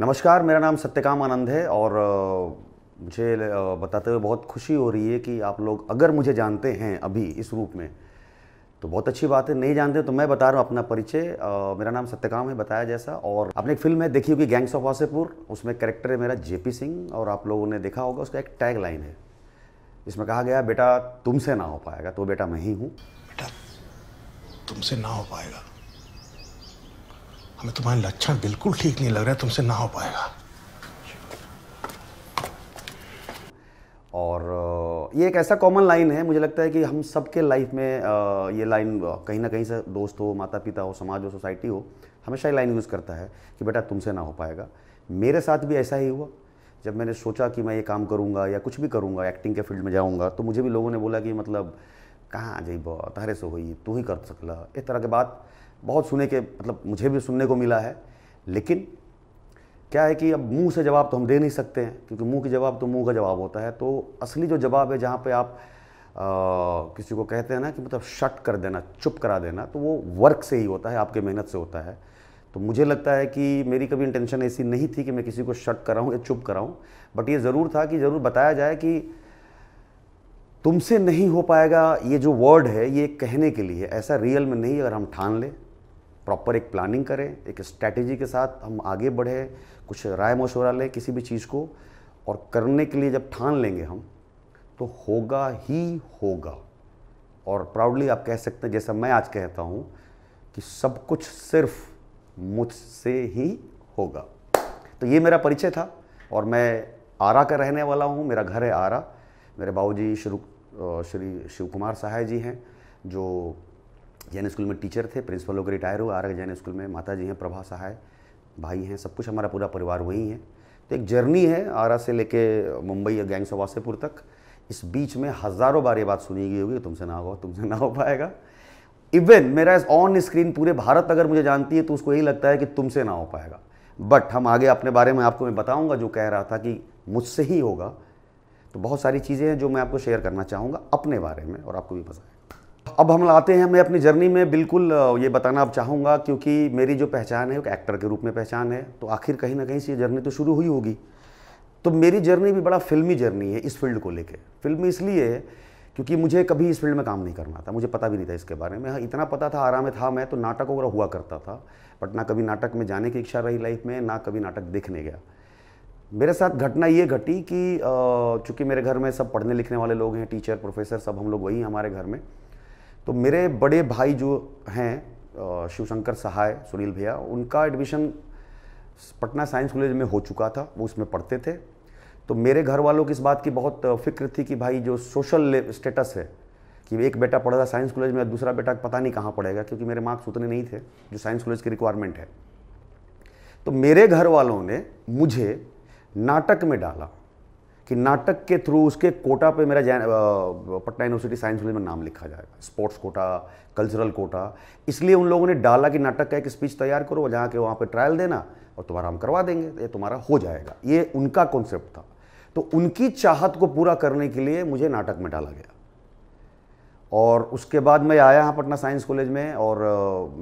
नमस्कार मेरा नाम सत्यकाम आनंद है और मुझे बताते हुए बहुत खुशी हो रही है कि आप लोग अगर मुझे जानते हैं अभी इस रूप में तो बहुत अच्छी बात है नहीं जानते तो मैं बता रहा हूँ अपना परिचय मेरा नाम सत्यकाम है बताया जैसा और आपने एक फिल्म है देखी होगी गैंग्स ऑफ वासेपुर उसमें कैरेक्टर है मेरा जेपी सिंह और आप लोगों ने देखा होगा उसका एक टैग लाइन है इसमें कहा गया बेटा तुमसे ना हो पाएगा तो बेटा मैं ही हूँ बेटा तुमसे ना हो पाएगा हमें तुम्हारे लक्षण बिल्कुल ठीक नहीं लग रहा तुमसे ना हो पाएगा और ये एक ऐसा कॉमन लाइन है मुझे लगता है कि हम सबके लाइफ में ये लाइन कहीं ना कहीं से दोस्त हो माता पिता हो समाज हो सोसाइटी हो हमेशा ये लाइन यूज़ करता है कि बेटा तुमसे ना हो पाएगा मेरे साथ भी ऐसा ही हुआ जब मैंने सोचा कि मैं ये काम करूँगा या कुछ भी करूँगा एक्टिंग के फील्ड में जाऊँगा तो मुझे भी लोगों ने बोला कि मतलब कहाँ आ बो तारे से हुई तू ही कर सकला इस तरह के बात बहुत सुने के मतलब मुझे भी सुनने को मिला है लेकिन क्या है कि अब मुंह से जवाब तो हम दे नहीं सकते हैं क्योंकि मुंह की जवाब तो मुंह का जवाब होता है तो असली जो जवाब है जहाँ पे आप आ, किसी को कहते हैं ना कि मतलब शट कर देना चुप करा देना तो वो वर्क से ही होता है आपके मेहनत से होता है तो मुझे लगता है कि मेरी कभी इंटेंशन ऐसी नहीं थी कि मैं किसी को शट कराऊँ या चुप कराऊँ बट ये ज़रूर था कि ज़रूर बताया जाए कि तुमसे नहीं हो पाएगा ये जो वर्ड है ये कहने के लिए ऐसा रियल में नहीं अगर हम ठान लें प्रॉपर एक प्लानिंग करें एक स्ट्रैटेजी के साथ हम आगे बढ़ें कुछ राय मशवरा लें किसी भी चीज़ को और करने के लिए जब ठान लेंगे हम तो होगा ही होगा और प्राउडली आप कह सकते हैं जैसा मैं आज कहता हूँ कि सब कुछ सिर्फ मुझसे ही होगा तो ये मेरा परिचय था और मैं आरा का रहने वाला हूँ मेरा घर है आरा मेरे बाबूजी जी श्री शिव कुमार सहाय जी हैं जो जैन स्कूल में टीचर थे प्रिंसिपल होकर रिटायर हुआ आर जैन स्कूल में माता जी हैं प्रभा सहाय भाई हैं सब कुछ हमारा पूरा परिवार वही है तो एक जर्नी है आरा से लेके मुंबई या गैंग्स ऑफ वासेपुर तक इस बीच में हज़ारों बार ये बात सुनी गई होगी तुमसे ना होगा तुमसे ना हो पाएगा इवन मेरा ऑन स्क्रीन पूरे भारत अगर मुझे जानती है तो उसको यही लगता है कि तुमसे ना हो पाएगा बट हम आगे अपने बारे में आपको मैं बताऊंगा जो कह रहा था कि मुझसे ही होगा तो बहुत सारी चीज़ें हैं जो मैं आपको शेयर करना चाहूँगा अपने बारे में और आपको भी पता है अब हम आते हैं मैं अपनी जर्नी में बिल्कुल ये बताना अब चाहूँगा क्योंकि मेरी जो पहचान है एक एक्टर के रूप में पहचान है तो आखिर कहीं ना कहीं से जर्नी तो शुरू हुई होगी तो मेरी जर्नी भी बड़ा फिल्मी जर्नी है इस फील्ड को लेकर फिल्मी इसलिए क्योंकि मुझे कभी इस फील्ड में काम नहीं करना था मुझे पता भी नहीं था इसके बारे में हाँ, इतना पता था आराम था मैं तो नाटक वगैरह हुआ करता था बट ना कभी नाटक में जाने की इच्छा रही लाइफ में ना कभी नाटक देखने गया मेरे साथ घटना ये घटी कि चूँकि मेरे घर में सब पढ़ने लिखने वाले लोग हैं टीचर प्रोफेसर सब हम लोग वही हमारे घर में तो मेरे बड़े भाई जो हैं शिवशंकर सहाय सुनील भैया उनका एडमिशन पटना साइंस कॉलेज में हो चुका था वो उसमें पढ़ते थे तो मेरे घर वालों की इस बात की बहुत फिक्र थी कि भाई जो सोशल स्टेटस है कि एक बेटा पढ़ रहा साइंस कॉलेज में दूसरा बेटा पता नहीं कहाँ पढ़ेगा क्योंकि मेरे मार्क्स उतने नहीं थे जो साइंस कॉलेज की रिक्वायरमेंट है तो मेरे घर वालों ने मुझे नाटक में डाला कि नाटक के थ्रू उसके कोटा पे मेरा Jain Patna university science college में नाम लिखा जाएगा स्पोर्ट्स कोटा कल्चरल कोटा इसलिए उन लोगों ने डाला कि नाटक का एक स्पीच तैयार करो जहाँ के वहाँ पर ट्रायल देना और तुम्हारा हम करवा देंगे ये तुम्हारा हो जाएगा ये उनका कॉन्सेप्ट था तो उनकी चाहत को पूरा करने के लिए मुझे नाटक में डाला गया और उसके बाद मैं आया हाँ पटना साइंस कॉलेज में और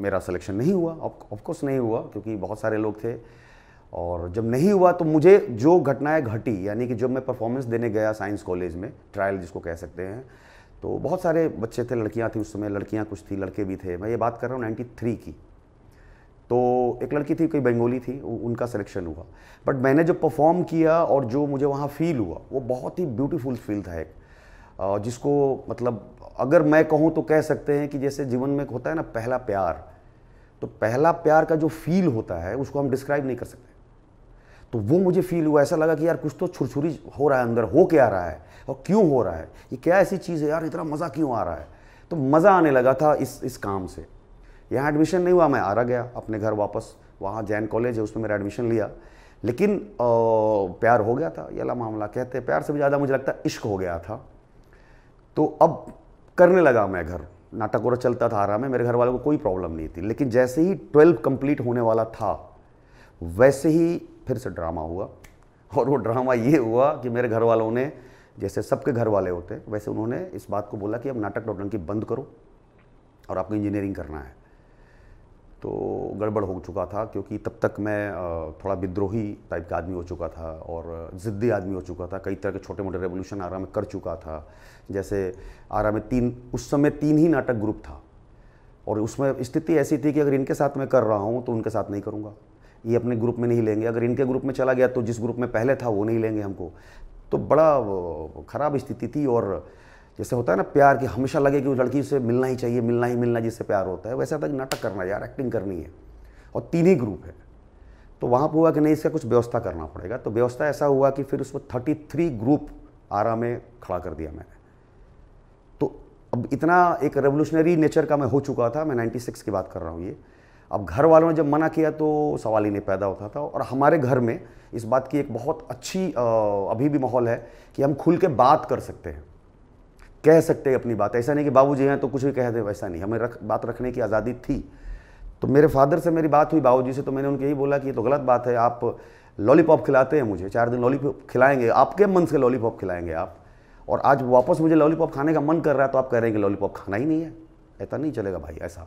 मेरा सिलेक्शन नहीं हुआ ऑफकोर्स नहीं हुआ क्योंकि बहुत सारे लोग थे और जब नहीं हुआ तो मुझे जो घटनाएं घटी यानी कि जब मैं परफॉर्मेंस देने गया साइंस कॉलेज में ट्रायल जिसको कह सकते हैं तो बहुत सारे बच्चे थे लड़कियां थी उस समय लड़कियां कुछ थी लड़के भी थे मैं ये बात कर रहा हूँ नाइन्टी थ्री की तो एक लड़की थी कोई बंगोली थी उनका सिलेक्शन हुआ बट मैंने जो परफॉर्म किया और जो मुझे वहाँ फील हुआ वो बहुत ही ब्यूटीफुल फील था एक जिसको मतलब अगर मैं कहूँ तो कह सकते हैं कि जैसे जीवन में होता है ना पहला प्यार तो पहला प्यार का जो फील होता है उसको हम डिस्क्राइब नहीं कर सकते तो वो मुझे फील हुआ ऐसा लगा कि यार कुछ तो छुरछुरी हो रहा है अंदर हो क्या रहा है और क्यों हो रहा है ये क्या ऐसी चीज़ है यार इतना मज़ा क्यों आ रहा है तो मज़ा आने लगा था इस इस काम से यहाँ एडमिशन नहीं हुआ मैं आ रहा गया अपने घर वापस वहाँ जैन कॉलेज है उसमें मेरा एडमिशन लिया लेकिन आ, प्यार हो गया था ये मामला कहते हैं प्यार से भी ज़्यादा मुझे लगता इश्क हो गया था तो अब करने लगा मैं घर नाटक और चलता था आरा में मेरे घर वालों को कोई प्रॉब्लम नहीं थी लेकिन जैसे ही ट्वेल्व कंप्लीट होने वाला था वैसे ही फिर से ड्रामा हुआ और वो ड्रामा ये हुआ कि मेरे घर वालों ने जैसे सबके घर वाले होते वैसे उन्होंने इस बात को बोला कि अब नाटक नौटंकी बंद करो और आपको इंजीनियरिंग करना है तो गड़बड़ हो चुका था क्योंकि तब तक मैं थोड़ा विद्रोही टाइप का आदमी हो चुका था और ज़िद्दी आदमी हो चुका था कई तरह के छोटे मोटे रेवोल्यूशन आरा में कर चुका था जैसे आरा में तीन उस समय तीन ही नाटक ग्रुप था और उसमें स्थिति ऐसी थी कि अगर इनके साथ मैं कर रहा हूँ तो उनके साथ नहीं करूँगा ये अपने ग्रुप में नहीं लेंगे अगर इनके ग्रुप में चला गया तो जिस ग्रुप में पहले था वो नहीं लेंगे हमको तो बड़ा ख़राब स्थिति थी और जैसे होता है ना प्यार कि हमेशा लगे कि उस लड़की से मिलना ही चाहिए मिलना ही मिलना जिससे प्यार होता है वैसे था तो कि नाटक करना यार एक्टिंग करनी है और तीन ही ग्रुप है तो वहाँ पर हुआ कि नहीं इसका कुछ व्यवस्था करना पड़ेगा तो व्यवस्था ऐसा हुआ कि फिर उसमें थर्टी थ्री ग्रुप आरा में खड़ा कर दिया मैंने तो अब इतना एक रेवोल्यूशनरी नेचर का मैं हो चुका था मैं 96 की बात कर रहा हूँ ये अब घर वालों ने जब मना किया तो सवाल ही नहीं पैदा होता था और हमारे घर में इस बात की एक बहुत अच्छी अभी भी माहौल है कि हम खुल के बात कर सकते हैं कह सकते हैं अपनी बात ऐसा नहीं कि बाबू जी हैं तो कुछ भी कह दे वैसा नहीं हमें रख बात रखने की आज़ादी थी तो मेरे फादर से मेरी बात हुई बाबू से तो मैंने उनके यही बोला कि ये तो गलत बात है आप लॉलीपॉप खिलाते हैं मुझे चार दिन लॉलीपॉप खिलाएंगे आपके मन से लॉलीपॉप खिलाएंगे आप और आज वापस मुझे लॉलीपॉप खाने का मन कर रहा है तो आप कह रहे हैं कि लॉलीपॉप खाना ही नहीं है ऐसा नहीं चलेगा भाई ऐसा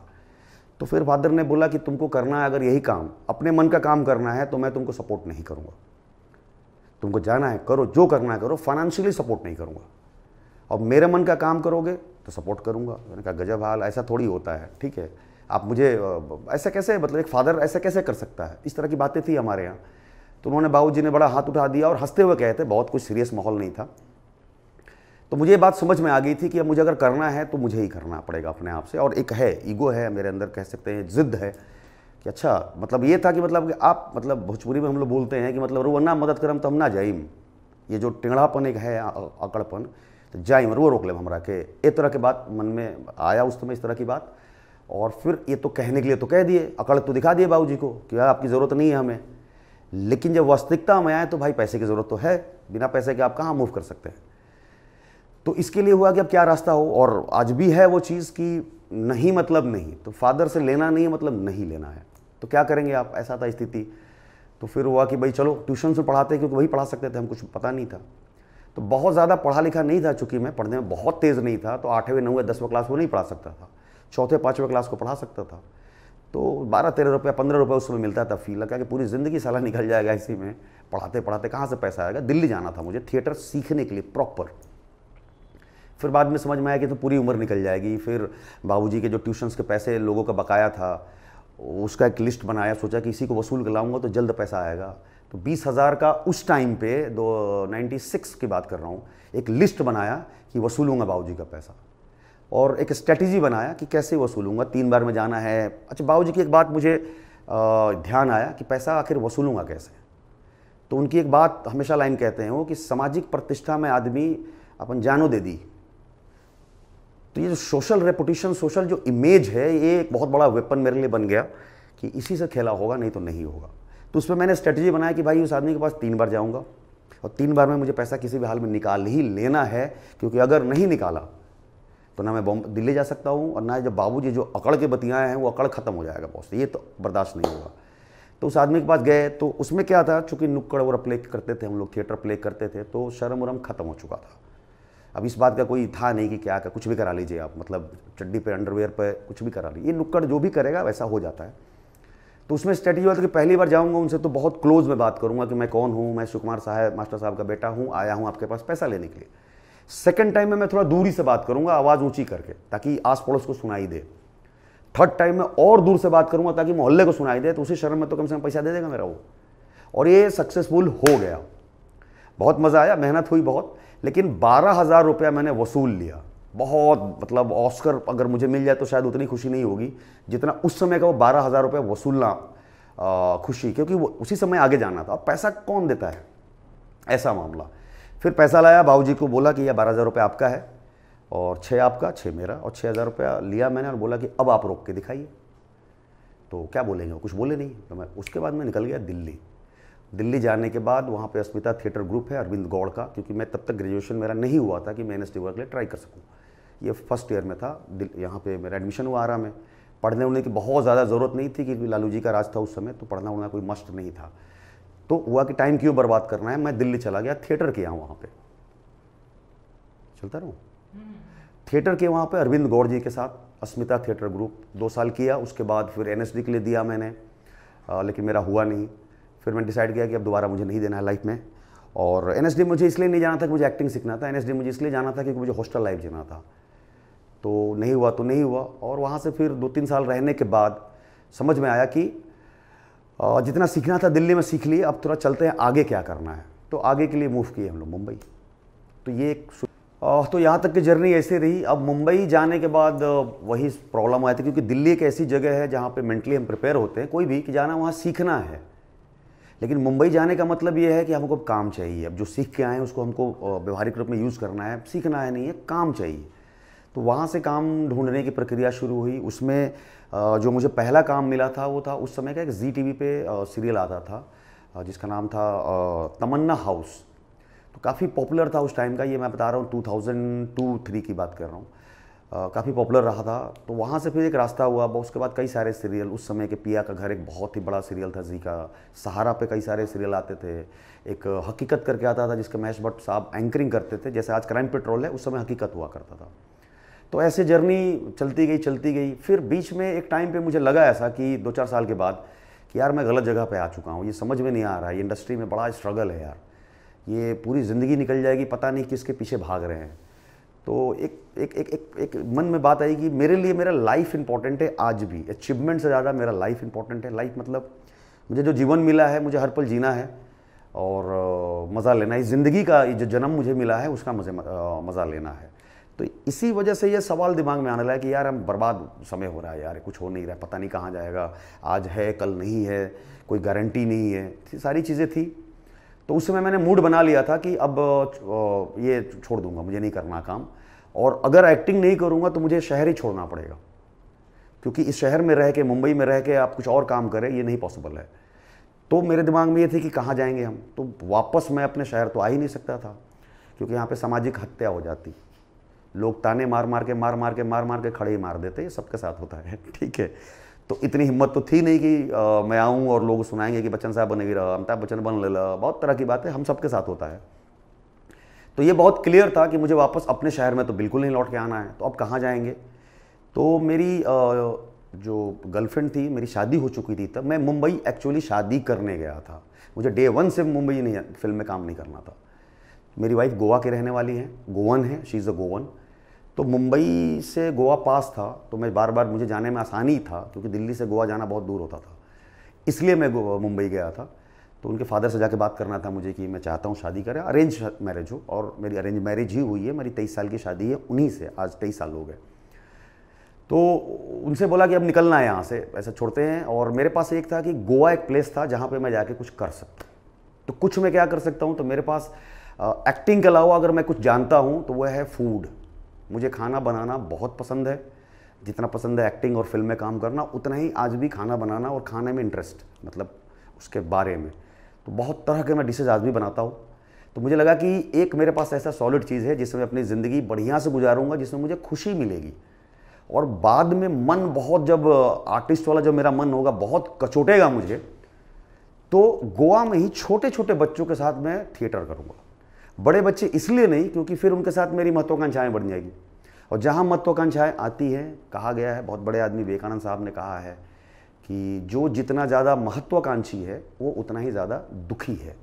तो फिर फादर ने बोला कि तुमको करना है अगर यही काम अपने मन का काम करना है तो मैं तुमको सपोर्ट नहीं करूँगा तुमको जाना है करो जो करना है करो फाइनेंशियली सपोर्ट नहीं करूँगा और मेरे मन का काम करोगे तो सपोर्ट करूँगा मैंने कहा गजब हाल ऐसा थोड़ी होता है ठीक है आप मुझे ऐसा कैसे मतलब एक फादर ऐसा कैसे कर सकता है इस तरह की बातें थी हमारे यहाँ तो उन्होंने बाबू ने बड़ा हाथ उठा दिया और हंसते हुए कहते बहुत कुछ सीरियस माहौल नहीं था तो मुझे ये बात समझ में आ गई थी कि अब मुझे अगर करना है तो मुझे ही करना पड़ेगा अपने आप से और एक है ईगो है मेरे अंदर कह सकते हैं जिद है कि अच्छा मतलब ये था कि मतलब कि आप मतलब भोजपुरी में हम लोग बोलते हैं कि मतलब रो ना मदद करम तो हम ना जाइम ये जो टेढ़ापन एक है अकड़पन तो जाइम रो रोक ले हमारा के एक तरह की बात मन में आया उस समय इस तरह की बात और फिर ये तो कहने के लिए तो कह दिए अकड़ तो दिखा दिए बाबू को कि यार आपकी ज़रूरत नहीं है हमें लेकिन जब वास्तविकता में आए तो भाई पैसे की ज़रूरत तो है बिना पैसे के आप कहाँ मूव कर सकते हैं तो इसके लिए हुआ कि अब क्या रास्ता हो और आज भी है वो चीज़ कि नहीं मतलब नहीं तो फादर से लेना नहीं है मतलब नहीं लेना है तो क्या करेंगे आप ऐसा था स्थिति तो फिर हुआ कि भाई चलो ट्यूशन से पढ़ाते हैं क्योंकि वही पढ़ा सकते थे हम कुछ पता नहीं था तो बहुत ज़्यादा पढ़ा लिखा नहीं था चूंकि मैं पढ़ने में बहुत तेज़ नहीं था तो आठवें नौवें दसवें क्लास को नहीं पढ़ा सकता था चौथे पाँचवें क्लास को पढ़ा सकता था तो बारह तेरह रुपया पंद्रह रुपया उसमें मिलता था फी लगा कि पूरी ज़िंदगी सलाह निकल जाएगा इसी में पढ़ाते पढ़ाते कहाँ से पैसा आएगा दिल्ली जाना था मुझे थिएटर सीखने के लिए प्रॉपर फिर बाद में समझ में आया कि तो पूरी उम्र निकल जाएगी फिर बाबूजी के जो ट्यूशन्स के पैसे लोगों का बकाया था उसका एक लिस्ट बनाया सोचा कि इसी को वसूल कर तो जल्द पैसा आएगा तो बीस हज़ार का उस टाइम पे दो नाइन्टी सिक्स की बात कर रहा हूँ एक लिस्ट बनाया कि वसूलूंगा बाबूजी का पैसा और एक स्ट्रेटजी बनाया कि कैसे वसूलूंगा तीन बार में जाना है अच्छा बाबूजी की एक बात मुझे ध्यान आया कि पैसा आखिर वसूलूंगा कैसे तो उनकी एक बात हमेशा लाइन कहते हैं वो कि सामाजिक प्रतिष्ठा में आदमी अपन जानो दे दी तो ये जो सोशल रेपुटेशन सोशल जो इमेज है ये एक बहुत बड़ा वेपन मेरे लिए बन गया कि इसी से खेला होगा नहीं तो नहीं होगा तो उसमें मैंने स्ट्रेटजी बनाया कि भाई उस आदमी के पास तीन बार जाऊँगा और तीन बार में मुझे पैसा किसी भी हाल में निकाल ही लेना है क्योंकि अगर नहीं निकाला तो ना मैं बॉम्ब दिल्ली जा सकता हूँ और ना जब बाबू जी जो अकड़ के बतियाए हैं वो अकड़ ख़त्म हो जाएगा बॉस ये तो बर्दाश्त नहीं होगा तो उस आदमी के पास गए तो उसमें क्या था चूँकि नुक्कड़ वगैरह प्ले करते थे हम लोग थिएटर प्ले करते थे तो शर्म उरम ख़त्म हो चुका था अब इस बात का कोई था नहीं कि क्या का कुछ भी करा लीजिए आप मतलब चड्डी पे अंडरवेयर पे कुछ भी करा लीजिए ये नुक्कड़ जो भी करेगा वैसा हो जाता है तो उसमें स्ट्रेटेजी होता कि पहली बार जाऊँगा उनसे तो बहुत क्लोज में बात करूँगा कि मैं कौन हूँ मैं सुकुमार साहब मास्टर साहब का बेटा हूँ आया हूँ आपके पास पैसा लेने के लिए सेकेंड टाइम में मैं थोड़ा दूरी से बात करूँगा आवाज़ ऊँची करके ताकि आस पड़ोस को सुनाई दे थर्ड टाइम में और दूर से बात करूँगा ताकि मोहल्ले को सुनाई दे तो उसी शर्म में तो कम से कम पैसा दे देगा मेरा वो और ये सक्सेसफुल हो गया बहुत मज़ा आया मेहनत हुई बहुत लेकिन बारह हज़ार रुपया मैंने वसूल लिया बहुत मतलब ऑस्कर अगर मुझे मिल जाए तो शायद उतनी खुशी नहीं होगी जितना उस समय का वो बारह हज़ार रुपये वसूलना खुशी क्योंकि वो उसी समय आगे जाना था पैसा कौन देता है ऐसा मामला फिर पैसा लाया बाबू को बोला कि यह बारह हज़ार रुपये आपका है और छः आपका छः मेरा और छः हज़ार रुपया लिया मैंने और बोला कि अब आप रोक के दिखाइए तो क्या बोलेंगे कुछ बोले नहीं तो मैं उसके बाद मैं निकल गया दिल्ली दिल्ली जाने के बाद वहाँ पे अस्मिता थिएटर ग्रुप है अरविंद गौड़ का क्योंकि मैं तब तक ग्रेजुएशन मेरा नहीं हुआ था कि मैं एन एस के लिए ट्राई कर सकूँ ये फर्स्ट ईयर में था यहाँ पे मेरा एडमिशन हुआ आराम में पढ़ने उड़ने की बहुत ज़्यादा ज़रूरत नहीं थी क्योंकि लालू जी का राज था उस समय तो पढ़ना उड़ना कोई मस्ट नहीं था तो हुआ कि टाइम क्यों बर्बाद करना है मैं दिल्ली चला गया थिएटर किया वहाँ पर चलता रहूँ थिएटर के वहाँ पर अरविंद गौड़ जी के साथ अस्मिता थिएटर ग्रुप दो साल किया उसके बाद फिर एन के लिए दिया मैंने आ, लेकिन मेरा हुआ नहीं फिर मैंने डिसाइड किया कि अब दोबारा मुझे नहीं देना है लाइफ में और एन मुझे इसलिए नहीं जाना था कि मुझे एक्टिंग सीखना था एन मुझे इसलिए जाना था क्योंकि मुझे हॉस्टल लाइफ जीना था तो नहीं हुआ तो नहीं हुआ और वहाँ से फिर दो तीन साल रहने के बाद समझ में आया कि जितना सीखना था दिल्ली में सीख लिए अब थोड़ा चलते हैं आगे क्या करना है तो आगे के लिए मूव किए हम लोग मुंबई तो ये एक तो यहाँ तक की जर्नी ऐसे रही अब मुंबई जाने के बाद वही प्रॉब्लम आई थी क्योंकि दिल्ली एक ऐसी जगह है जहाँ पे मेंटली हम प्रिपेयर होते हैं कोई भी कि जाना वहाँ सीखना है लेकिन मुंबई जाने का मतलब ये है कि हमको अब काम चाहिए अब जो सीख के आए हैं उसको हमको व्यवहारिक रूप में यूज़ करना है सीखना है नहीं है काम चाहिए तो वहाँ से काम ढूंढने की प्रक्रिया शुरू हुई उसमें जो मुझे पहला काम मिला था वो था उस समय का एक जी टी पे सीरियल आता था जिसका नाम था तमन्ना हाउस तो काफ़ी पॉपुलर था उस टाइम का ये मैं बता रहा हूँ टू थ्री की बात कर रहा हूँ काफ़ी पॉपुलर रहा था तो वहाँ से फिर एक रास्ता हुआ उसके बाद कई सारे सीरियल उस समय के पिया का घर एक बहुत ही बड़ा सीरियल था जी का सहारा पे कई सारे सीरियल आते थे एक हकीकत करके आता था जिसके महेश भट्ट साहब एंकरिंग करते थे जैसे आज क्राइम पेट्रोल है उस समय हकीकत हुआ करता था तो ऐसे जर्नी चलती गई चलती गई फिर बीच में एक टाइम पर मुझे लगा ऐसा कि दो चार साल के बाद कि यार मैं गलत जगह पर आ चुका हूँ ये समझ में नहीं आ रहा है इंडस्ट्री में बड़ा स्ट्रगल है यार ये पूरी ज़िंदगी निकल जाएगी पता नहीं किसके पीछे भाग रहे हैं तो एक एक एक एक एक मन में बात आई कि मेरे लिए मेरा लाइफ इंपॉर्टेंट है आज भी अचीवमेंट से ज़्यादा मेरा लाइफ इंपॉर्टेंट है लाइफ मतलब मुझे जो जीवन मिला है मुझे हर पल जीना है और मज़ा लेना है ज़िंदगी का जो जन्म मुझे मिला है उसका मुझे मज़ा लेना है तो इसी वजह से ये सवाल दिमाग में आने लगा कि यार हम बर्बाद समय हो रहा है यार कुछ हो नहीं रहा है पता नहीं कहाँ जाएगा आज है कल नहीं है कोई गारंटी नहीं है सारी चीज़ें थी तो उस समय मैंने मूड बना लिया था कि अब ये छोड़ दूंगा मुझे नहीं करना काम और अगर एक्टिंग नहीं करूँगा तो मुझे शहर ही छोड़ना पड़ेगा क्योंकि इस शहर में रह के मुंबई में रह के आप कुछ और काम करें ये नहीं पॉसिबल है तो मेरे दिमाग में ये थी कि कहाँ जाएंगे हम तो वापस मैं अपने शहर तो आ ही नहीं सकता था क्योंकि यहाँ पे सामाजिक हत्या हो जाती लोग ताने मार मार के मार मार के मार मार के खड़े ही मार देते ये सबके साथ होता है ठीक है तो इतनी हिम्मत तो थी नहीं कि आ, मैं आऊँ और लोग सुनाएंगे कि बच्चन साहब बने गिरा अमिताभ बच्चन बन ले बहुत तरह की बातें हम सबके साथ होता है तो ये बहुत क्लियर था कि मुझे वापस अपने शहर में तो बिल्कुल नहीं लौट के आना है तो अब कहाँ जाएंगे तो मेरी जो गर्लफ्रेंड थी मेरी शादी हो चुकी थी तब मैं मुंबई एक्चुअली शादी करने गया था मुझे डे वन से मुंबई नहीं फिल्म में काम नहीं करना था मेरी वाइफ गोवा के रहने वाली हैं गोवन है शी इज़ अ गोवन तो मुंबई से गोवा पास था तो मैं बार बार मुझे जाने में आसानी था क्योंकि दिल्ली से गोवा जाना बहुत दूर होता था इसलिए मैं मुंबई गया था तो उनके फादर से जाके बात करना था मुझे कि मैं चाहता हूँ शादी करें अरेंज मैरिज हो और मेरी अरेंज मैरिज ही हुई है मेरी तेईस साल की शादी है उन्हीं से आज तेईस साल हो गए तो उनसे बोला कि अब निकलना है यहाँ से ऐसा छोड़ते हैं और मेरे पास एक था कि गोवा एक प्लेस था जहाँ पर मैं जाके कुछ कर सकता तो कुछ मैं क्या कर सकता हूँ तो मेरे पास आ, एक्टिंग के अलावा अगर मैं कुछ जानता हूँ तो वह है फूड मुझे खाना बनाना बहुत पसंद है जितना पसंद है एक्टिंग और फिल्म में काम करना उतना ही आज भी खाना बनाना और खाने में इंटरेस्ट मतलब उसके बारे में तो बहुत तरह के मैं डिशेज आज भी बनाता हूँ तो मुझे लगा कि एक मेरे पास ऐसा सॉलिड चीज़ है जिसमें मैं अपनी ज़िंदगी बढ़िया से गुजारूंगा जिसमें मुझे खुशी मिलेगी और बाद में मन बहुत जब आर्टिस्ट वाला जब मेरा मन होगा बहुत कचोटेगा मुझे तो गोवा में ही छोटे छोटे बच्चों के साथ मैं थिएटर करूँगा बड़े बच्चे इसलिए नहीं क्योंकि फिर उनके साथ मेरी महत्वाकांक्षाएँ बढ़ जाएगी और जहाँ महत्वाकांक्षाएँ आती हैं कहा गया है बहुत बड़े आदमी विवेकानंद साहब ने कहा है कि जो जितना ज़्यादा महत्वाकांक्षी है वो उतना ही ज़्यादा दुखी है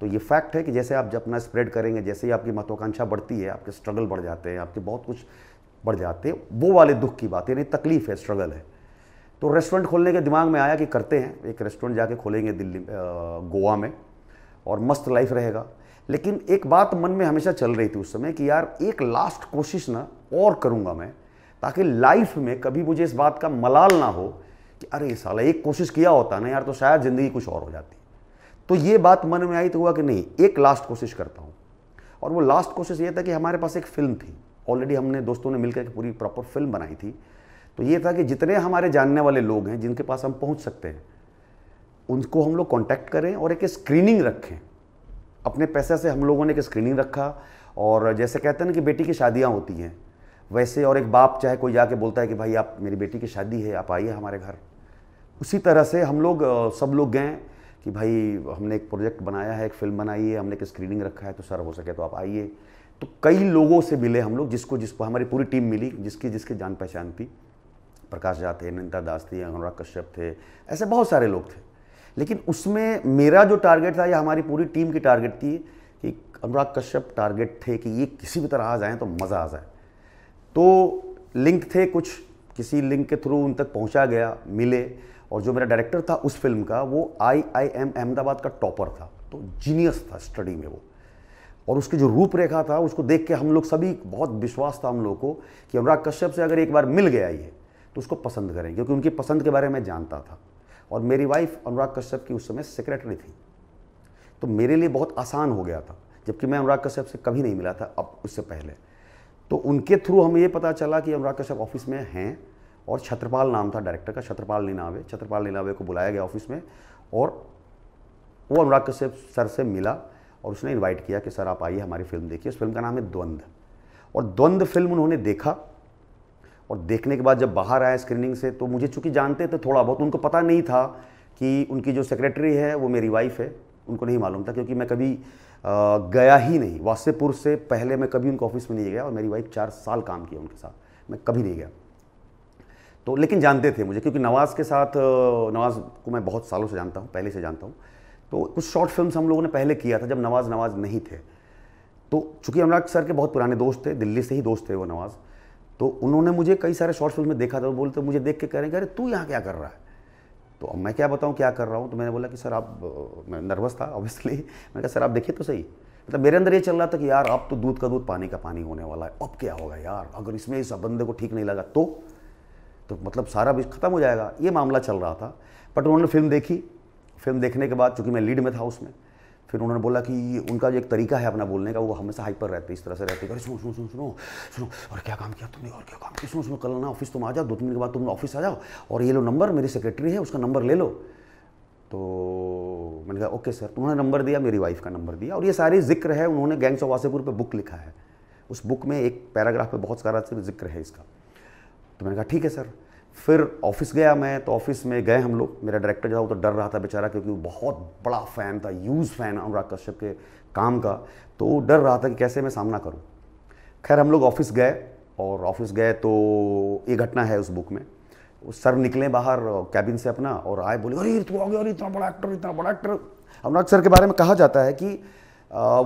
तो ये फैक्ट है कि जैसे आप अपना स्प्रेड करेंगे जैसे ही आपकी महत्वाकांक्षा बढ़ती है आपके स्ट्रगल बढ़ जाते हैं आपके बहुत कुछ बढ़ जाते हैं वो वाले दुख की बात है यानी तकलीफ है स्ट्रगल है तो रेस्टोरेंट खोलने के दिमाग में आया कि करते हैं एक रेस्टोरेंट जाके खोलेंगे दिल्ली गोवा में और मस्त लाइफ रहेगा लेकिन एक बात मन में हमेशा चल रही थी उस समय कि यार एक लास्ट कोशिश ना और करूँगा मैं ताकि लाइफ में कभी मुझे इस बात का मलाल ना हो कि अरे साला एक कोशिश किया होता ना यार तो शायद ज़िंदगी कुछ और हो जाती तो ये बात मन में आई तो हुआ कि नहीं एक लास्ट कोशिश करता हूँ और वो लास्ट कोशिश ये था कि हमारे पास एक फ़िल्म थी ऑलरेडी हमने दोस्तों ने मिलकर पूरी प्रॉपर फिल्म बनाई थी तो ये था कि जितने हमारे जानने वाले लोग हैं जिनके पास हम पहुँच सकते हैं उनको हम लोग कॉन्टैक्ट करें और एक स्क्रीनिंग रखें अपने पैसे से हम लोगों ने एक स्क्रीनिंग रखा और जैसे कहते हैं ना कि बेटी की शादियाँ होती हैं वैसे और एक बाप चाहे कोई जाके बोलता है कि भाई आप मेरी बेटी की शादी है आप आइए हमारे घर उसी तरह से हम लोग सब लोग गए कि भाई हमने एक प्रोजेक्ट बनाया है एक फिल्म बनाई है हमने एक स्क्रीनिंग रखा है तो सर हो सके तो आप आइए तो कई लोगों से मिले हम लोग जिसको जिसको हमारी पूरी टीम मिली जिसकी जिसकी जान पहचान थी प्रकाश झा थे नंदा दास थी अनुराग कश्यप थे ऐसे बहुत सारे लोग थे लेकिन उसमें मेरा जो टारगेट था या हमारी पूरी टीम की टारगेट थी कि अनुराग कश्यप टारगेट थे कि ये किसी भी तरह आ जाए तो मज़ा आ जाए तो लिंक थे कुछ किसी लिंक के थ्रू उन तक पहुंचा गया मिले और जो मेरा डायरेक्टर था उस फिल्म का वो आई आई एम अहमदाबाद का टॉपर था तो जीनियस था स्टडी में वो और उसकी जो रूपरेखा था उसको देख के हम लोग सभी बहुत विश्वास था हम लोग को कि अनुराग कश्यप से अगर एक बार मिल गया ये तो उसको पसंद करें क्योंकि उनकी पसंद के बारे में जानता था और मेरी वाइफ अनुराग कश्यप की उस समय सेक्रेटरी थी तो मेरे लिए बहुत आसान हो गया था जबकि मैं अनुराग कश्यप से कभी नहीं मिला था अब उससे पहले तो उनके थ्रू हमें ये पता चला कि अनुराग कश्यप ऑफिस में हैं और छत्रपाल नाम था डायरेक्टर का छत्रपाल नीनावे छत्रपाल नीनावे को बुलाया गया ऑफिस में और वो अनुराग कश्यप सर से मिला और उसने इनवाइट किया कि सर आप आइए हमारी फिल्म देखिए उस फिल्म का नाम है द्वंद और द्वंद फिल्म उन्होंने देखा और देखने के बाद जब बाहर आया स्क्रीनिंग से तो मुझे चूंकि जानते थे थोड़ा बहुत उनको पता नहीं था कि उनकी जो सेक्रेटरी है वो मेरी वाइफ है उनको नहीं मालूम था क्योंकि मैं कभी गया ही नहीं वासेपुर से पहले मैं कभी उनके ऑफिस में नहीं गया और मेरी वाइफ चार साल काम किया उनके साथ मैं कभी नहीं गया तो लेकिन जानते थे मुझे क्योंकि नवाज़ के साथ नवाज़ को मैं बहुत सालों से जानता हूँ पहले से जानता हूँ तो कुछ शॉर्ट फिल्म्स हम लोगों ने पहले किया था जब नवाज़ नवाज़ नहीं थे तो चूँकि अनुराग सर के बहुत पुराने दोस्त थे दिल्ली से ही दोस्त थे वो नवाज़ तो उन्होंने मुझे कई सारे शॉर्ट फिल्म में देखा था वो बोलते मुझे देख के कह रहे हैं अरे तू यहाँ क्या कर रहा है तो अब मैं क्या बताऊँ क्या कर रहा हूँ तो मैंने बोला कि सर आप मैं नर्वस था ऑब्वियसली मैंने कहा सर आप देखिए तो सही मतलब मेरे अंदर ये चल रहा था कि यार अब तो दूध का दूध पानी का पानी होने वाला है अब क्या होगा यार अगर इसमें इस बंदे को ठीक नहीं लगा तो तो मतलब सारा भी खत्म हो जाएगा ये मामला चल रहा था बट उन्होंने फिल्म देखी फिल्म देखने के बाद चूँकि मैं लीड में था उसमें फिर उन्होंने बोला कि उनका जो एक तरीका है अपना बोलने का वो हमेशा हाइपर रहते इस तरह से रहते अरे सुनो सुनो सुनो सुनो सुनो और क्या काम किया तुमने और क्या काम किया सुनो सुनो कल ना ऑफिस तुम आ जाओ दो तीन दिन के बाद तुम ऑफिस आ जाओ और ये लो नंबर मेरी सेक्रेटरी है उसका नंबर ले लो तो मैंने कहा ओके सर तो उन्होंने नंबर दिया मेरी वाइफ का नंबर दिया और ये सारी जिक्र है उन्होंने गैंग्स ऑफ वासेपुर पर बुक लिखा है उस बुक में एक पैराग्राफ में बहुत सारा जिक्र है इसका तो मैंने कहा ठीक है सर फिर ऑफिस गया मैं तो ऑफिस में गए हम लोग मेरा डायरेक्टर जो था वो तो डर रहा था बेचारा क्योंकि वो बहुत बड़ा फ़ैन था यूज़ फ़ैन अनुराग कश्यप के काम का तो वो डर रहा था कि कैसे मैं सामना करूँ खैर हम लोग ऑफिस गए और ऑफिस गए तो ये घटना है उस बुक में सर निकले बाहर कैबिन से अपना और आए बोले अरे तू आ गया अरे इतना बड़ा एक्टर इतना बड़ा एक्टर अनुराग सर के बारे में कहा जाता है कि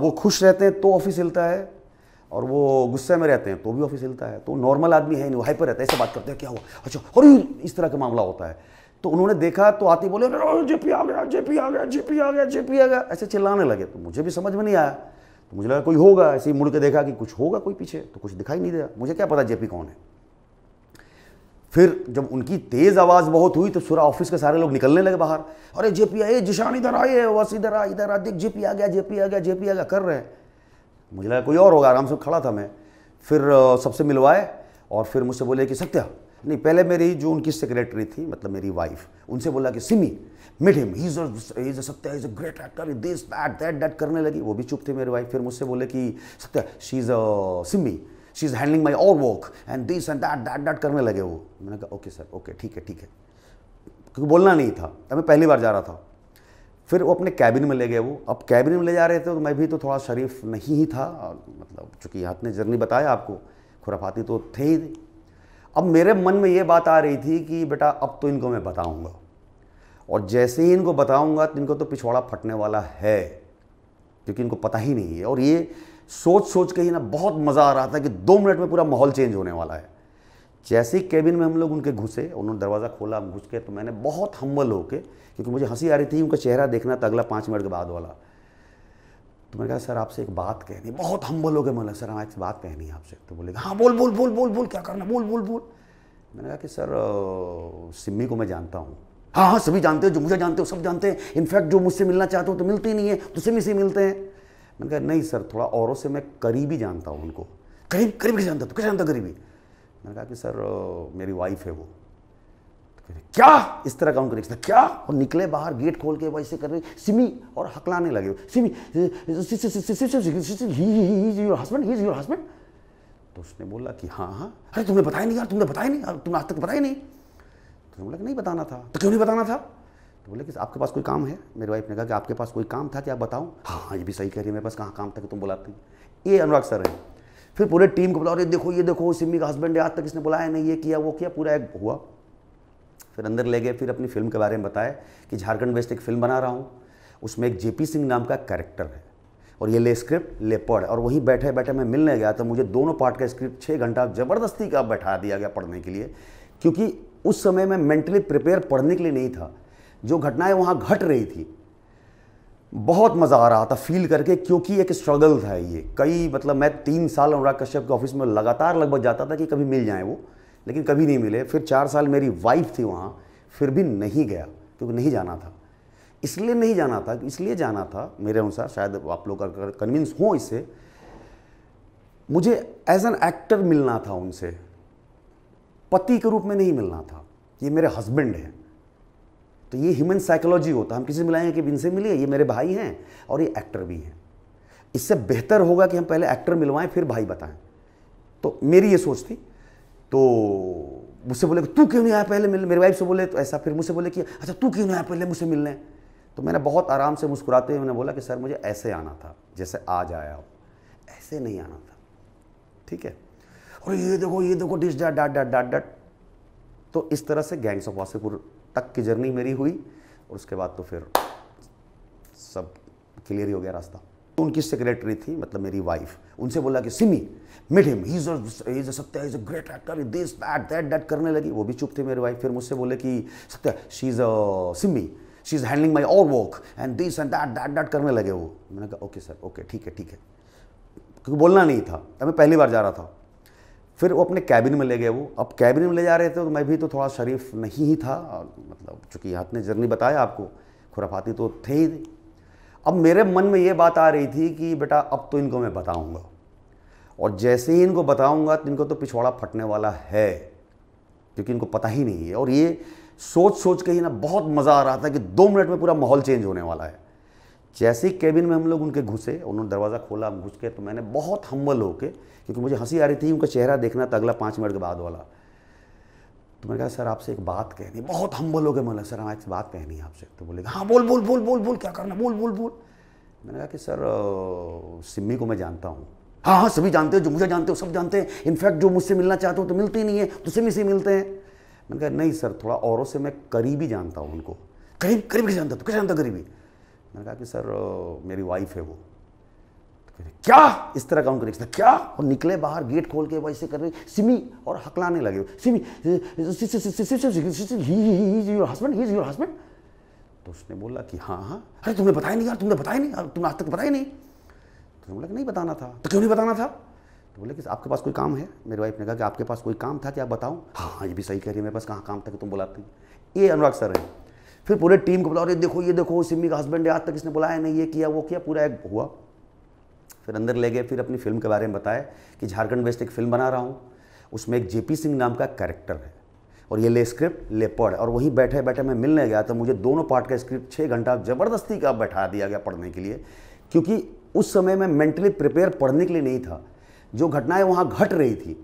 वो खुश रहते हैं तो ऑफिस हिलता है और वो गुस्से में रहते हैं तो भी ऑफिस हिलता है तो नॉर्मल आदमी है नहीं हाइपर रहता है ऐसे बात करते हैं क्या हुआ अच्छा और इस तरह का मामला होता है तो उन्होंने देखा तो आते बोले जेपी आ गया जेपी आ गया जेपी आ गया जेपी आ गया ऐसे चिल्लाने लगे तो मुझे भी समझ में नहीं आया तो मुझे लगा कोई होगा ऐसे ही मुड़ के देखा कि कुछ होगा कोई पीछे तो कुछ दिखाई नहीं दिया मुझे क्या पता जेपी कौन है फिर जब उनकी तेज आवाज बहुत हुई तो सूरा ऑफिस के सारे लोग निकलने लगे बाहर अरे जेपी आए जिशान इधर आए वस इधर आ इधर आ देख जेपी आ गया जेपी आ गया जेपी आ गया कर रहे हैं मुझे लगा कोई और होगा आराम से खड़ा था मैं फिर सबसे मिलवाए और फिर मुझसे बोले कि सत्या नहीं पहले मेरी जो उनकी सेक्रेटरी थी मतलब मेरी वाइफ उनसे बोला कि Simi meet him he is a Satya is a great actor this that that that करने लगी वो भी चुप थी मेरी वाइफ फिर मुझसे बोले कि Satya she is a Simi she is handling my और work and this and that that that करने लगे वो मैंने कहा ओके सर ओके ठीक है ठीक है क्योंकि बोलना नहीं था मैं पहली बार जा रहा था फिर वो अपने कैबिन में ले गए वो अब कैबिन में ले जा रहे थे तो मैं भी तो थोड़ा शरीफ नहीं ही था मतलब चूँकि आपने जर्नी बताया आपको खुराफाती तो थे ही थे अब मेरे मन में ये बात आ रही थी कि बेटा अब तो इनको मैं बताऊँगा और जैसे ही इनको बताऊँगा तो इनको तो पिछवाड़ा फटने वाला है क्योंकि इनको पता ही नहीं है और ये सोच सोच के ही ना बहुत मज़ा आ रहा था कि दो मिनट में पूरा माहौल चेंज होने वाला है जैसे ही केबिन में हम लोग उनके घुसे उन्होंने दरवाज़ा खोला हम घुस के तो मैंने बहुत हम्बल होके क्योंकि मुझे हंसी आ रही थी उनका चेहरा देखना था अगला पाँच मिनट के बाद वाला तो मैंने कहा सर आपसे एक बात कहनी बहुत हम्बल हो गए मैंने सर हमारे एक बात कहनी है आपसे तो बोले हाँ बोल बोल बोल बोल बोल क्या करना बोल बोल बोल मैंने कहा कि सर सिम्मी को मैं जानता हूँ हाँ हाँ सभी जानते हो जो मुझे जानते हो सब जानते हैं इनफैक्ट जो मुझसे मिलना चाहते हो तो मिलते ही नहीं है तो सिम्मी से मिलते हैं मैंने कहा नहीं सर थोड़ा औरों से मैं करीबी जानता हूँ उनको करीब करीब कैसे जानता तू तो कैसे जानता करीबी मैंने कहा कि सर मेरी वाइफ है वो तो क्या इस तरह का उनको क्या और निकले बाहर गेट खोल के वैसे कर रहे सिमी और हकलाने लगे your husband he is your husband तो उसने बोला कि हाँ हाँ अरे तुमने बताया नहीं यार तुमने बताया नहीं तुमने आज तक बताया नहीं तो बोला कि नहीं बताना था तो क्यों नहीं बताना था तो बोले कि आपके पास कोई काम है मेरी वाइफ ने कहा कि आपके पास कोई काम था कि आप बताओ हाँ हाँ ये भी सही कह रही है मेरे पास कहाँ काम था कि तुम बुलाती ये अनुराग सर है फिर पूरे टीम को बुला रहे देखो ये देखो सिमी का हस्बैंड है आज तक इसने बुलाया नहीं ये किया वो किया पूरा एक हुआ फिर अंदर ले गए फिर अपनी फिल्म के बारे में बताया कि झारखंड बेस्ड एक फिल्म बना रहा हूँ उसमें एक जे सिंह नाम का कैरेक्टर है और ये ले स्क्रिप्ट ले पढ़ और वहीं बैठे बैठे मैं मिलने गया तो मुझे दोनों पार्ट का स्क्रिप्ट छः घंटा ज़बरदस्ती का बैठा दिया गया पढ़ने के लिए क्योंकि उस समय मैं मेंटली प्रिपेयर पढ़ने के लिए नहीं था जो घटनाएं वहाँ घट रही थी बहुत मज़ा आ रहा था फील करके क्योंकि एक स्ट्रगल था ये कई मतलब मैं तीन साल अनुराग कश्यप के ऑफिस में लगातार लगभग जाता था कि कभी मिल जाए वो लेकिन कभी नहीं मिले फिर चार साल मेरी वाइफ थी वहाँ फिर भी नहीं गया क्योंकि नहीं जाना था इसलिए नहीं जाना था इसलिए जाना था मेरे अनुसार शायद आप लोग कन्विंस हों इससे मुझे एज एन एक्टर मिलना था उनसे पति के रूप में नहीं मिलना था ये मेरे हस्बैंड हैं तो ये ह्यूमन साइकोलॉजी होता है हम किसी से मिलाएंगे कि इनसे मिलिए ये मेरे भाई हैं और ये एक्टर भी हैं इससे बेहतर होगा कि हम पहले एक्टर मिलवाएं फिर भाई बताएं तो मेरी ये सोच थी तो मुझसे बोले तू क्यों नहीं आया पहले मिल मेरे वाइफ से बोले तो ऐसा फिर मुझसे बोले कि अच्छा तू क्यों नहीं आया पहले मुझसे मिलने तो मैंने बहुत आराम से मुस्कुराते हुए मैंने बोला कि सर मुझे ऐसे आना था जैसे आज आया हो ऐसे नहीं आना था ठीक है और ये देखो ये देखो dish dot dot dot dot dot तो इस तरह से गैंग्स ऑफ वासेपुर तक की जर्नी मेरी हुई और उसके बाद तो फिर सब क्लियर ही हो गया रास्ता तो उनकी सेक्रेटरी थी मतलब मेरी वाइफ उनसे बोला कि Simi meet him he is a Satya is a great actor this that that that करने लगी वो भी चुप थी मेरी वाइफ फिर मुझसे बोले कि Satya she is a Simi she is handling my और work and this and that that that करने लगे वो मैंने कहा ओके सर ओके ठीक है ठीक है क्योंकि बोलना नहीं था मैं पहली बार जा रहा था फिर वो अपने कैबिन में ले गए वो अब कैबिन में ले जा रहे थे तो मैं भी तो थोड़ा शरीफ नहीं ही था मतलब चूँकि आपने जर्नी बताया आपको खुराफाती तो थे ही थे अब मेरे मन में ये बात आ रही थी कि बेटा अब तो इनको मैं बताऊँगा और जैसे ही इनको बताऊँगा तो इनको तो पिछवाड़ा फटने वाला है क्योंकि इनको पता ही नहीं है और ये सोच सोच के ही ना बहुत मज़ा आ रहा था कि दो मिनट में पूरा माहौल चेंज होने वाला है जैसे ही केबिन में हम लोग उनके घुसे उन्होंने दरवाज़ा खोला हम घुस के तो मैंने बहुत हम्बल होके क्योंकि मुझे हंसी आ रही थी उनका चेहरा देखना था अगला पाँच मिनट के बाद वाला तो मैंने कहा सर आपसे एक बात कहनी बहुत हम्बल हो गए मैंने सर हमारे बात कहनी है आपसे तो बोले हाँ बोल बोल बोल बोल बोल क्या करना बोल बोल बोल मैंने कहा कि सर सिम्मी को मैं जानता हूँ हाँ हाँ सभी जानते हो जो मुझे जानते हो सब जानते हैं इनफैक्ट जो मुझसे मिलना चाहते हो तो मिलते ही नहीं है तो सिम्मी से मिलते हैं मैंने कहा नहीं सर थोड़ा औरों से मैं करीबी जानता हूँ उनको करीब करीब कैसे जानता तू तो कैसे जानता करीबी मैंने कहा कि सर मेरी वाइफ है वो तो क्या इस तरह का उनको क्या और निकले बाहर गेट खोल के वैसे कर रहे सिमी और हकलाने लगे your husband he is your husband तो उसने बोला कि हाँ हाँ अरे तुमने बताया नहीं यार तुमने बताया नहीं तुमने आज तक तो बताया नहीं तो बोला कि नहीं बताना था तो क्यों नहीं बताना था तो बोले कि आपके पास कोई काम है मेरी वाइफ ने कहा कि आपके पास कोई काम था कि आप बताओ हाँ हाँ ये भी सही कह रही है मेरे पास कहाँ काम था कि तुम बुलाती ये अनुराग सर है फिर पूरे टीम को बुला रहे देखो ये देखो सिमी का हस्बैंड है आज तक इसने बुलाया नहीं ये किया वो किया पूरा एक हुआ फिर अंदर ले गए फिर अपनी फिल्म के बारे में बताया कि झारखंड बेस्ड एक फिल्म बना रहा हूँ उसमें एक जे सिंह नाम का कैरेक्टर है और ये ले स्क्रिप्ट ले पढ़ और वहीं बैठे बैठे मैं मिलने गया तो मुझे दोनों पार्ट का स्क्रिप्ट छः घंटा ज़बरदस्ती का बैठा दिया गया पढ़ने के लिए क्योंकि उस समय मैं मेंटली प्रिपेयर पढ़ने के लिए नहीं था जो घटनाएं वहाँ घट रही थी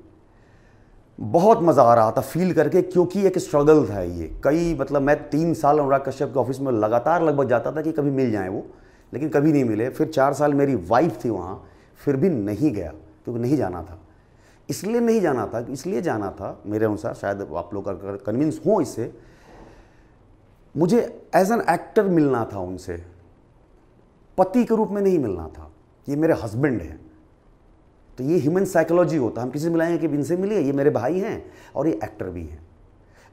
बहुत मज़ा आ रहा था फील करके क्योंकि एक स्ट्रगल था ये कई मतलब मैं तीन साल अनुराग कश्यप के ऑफिस में लगातार लगभग जाता था कि कभी मिल जाए वो लेकिन कभी नहीं मिले फिर चार साल मेरी वाइफ थी वहाँ फिर भी नहीं गया क्योंकि नहीं जाना था इसलिए नहीं जाना था इसलिए जाना था मेरे अनुसार शायद आप लोग कन्विंस हों इससे मुझे एज एन एक्टर मिलना था उनसे पति के रूप में नहीं मिलना था ये मेरे हस्बैंड हैं तो ये ह्यूमन साइकोलॉजी होता है हम किसी से मिलाएंगे कि इनसे मिलिए ये मेरे भाई हैं और ये एक्टर भी हैं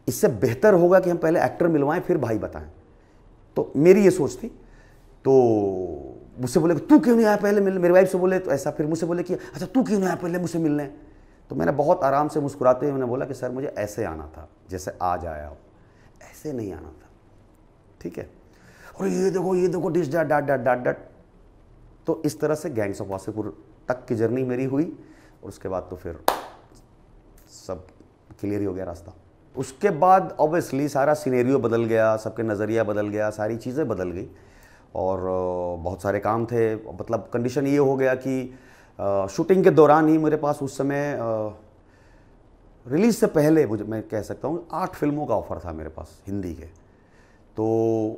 इससे बेहतर होगा कि हम पहले एक्टर मिलवाएं फिर भाई बताएं तो मेरी ये सोच थी तो मुझसे बोले तू क्यों नहीं आया पहले मिल मेरे वाइफ से बोले तो ऐसा फिर मुझसे बोले कि अच्छा तू क्यों नहीं आया पहले मुझसे मिलने तो मैंने बहुत आराम से मुस्कुराते हुए मैंने बोला कि सर मुझे ऐसे आना था जैसे आज आया हो ऐसे नहीं आना था ठीक है और ये देखो ये देखो dish dot dot dot dot dot तो इस तरह से गैंग्स ऑफ वासेपुर तक की जर्नी मेरी हुई और उसके बाद तो फिर सब क्लियर ही हो गया रास्ता उसके बाद ऑब्वियसली सारा सीनेरियो बदल गया सबके नज़रिया बदल गया सारी चीज़ें बदल गई और बहुत सारे काम थे मतलब कंडीशन ये हो गया कि शूटिंग के दौरान ही मेरे पास उस समय रिलीज़ से पहले मुझे मैं कह सकता हूँ आठ फिल्मों का ऑफ़र था मेरे पास हिंदी के तो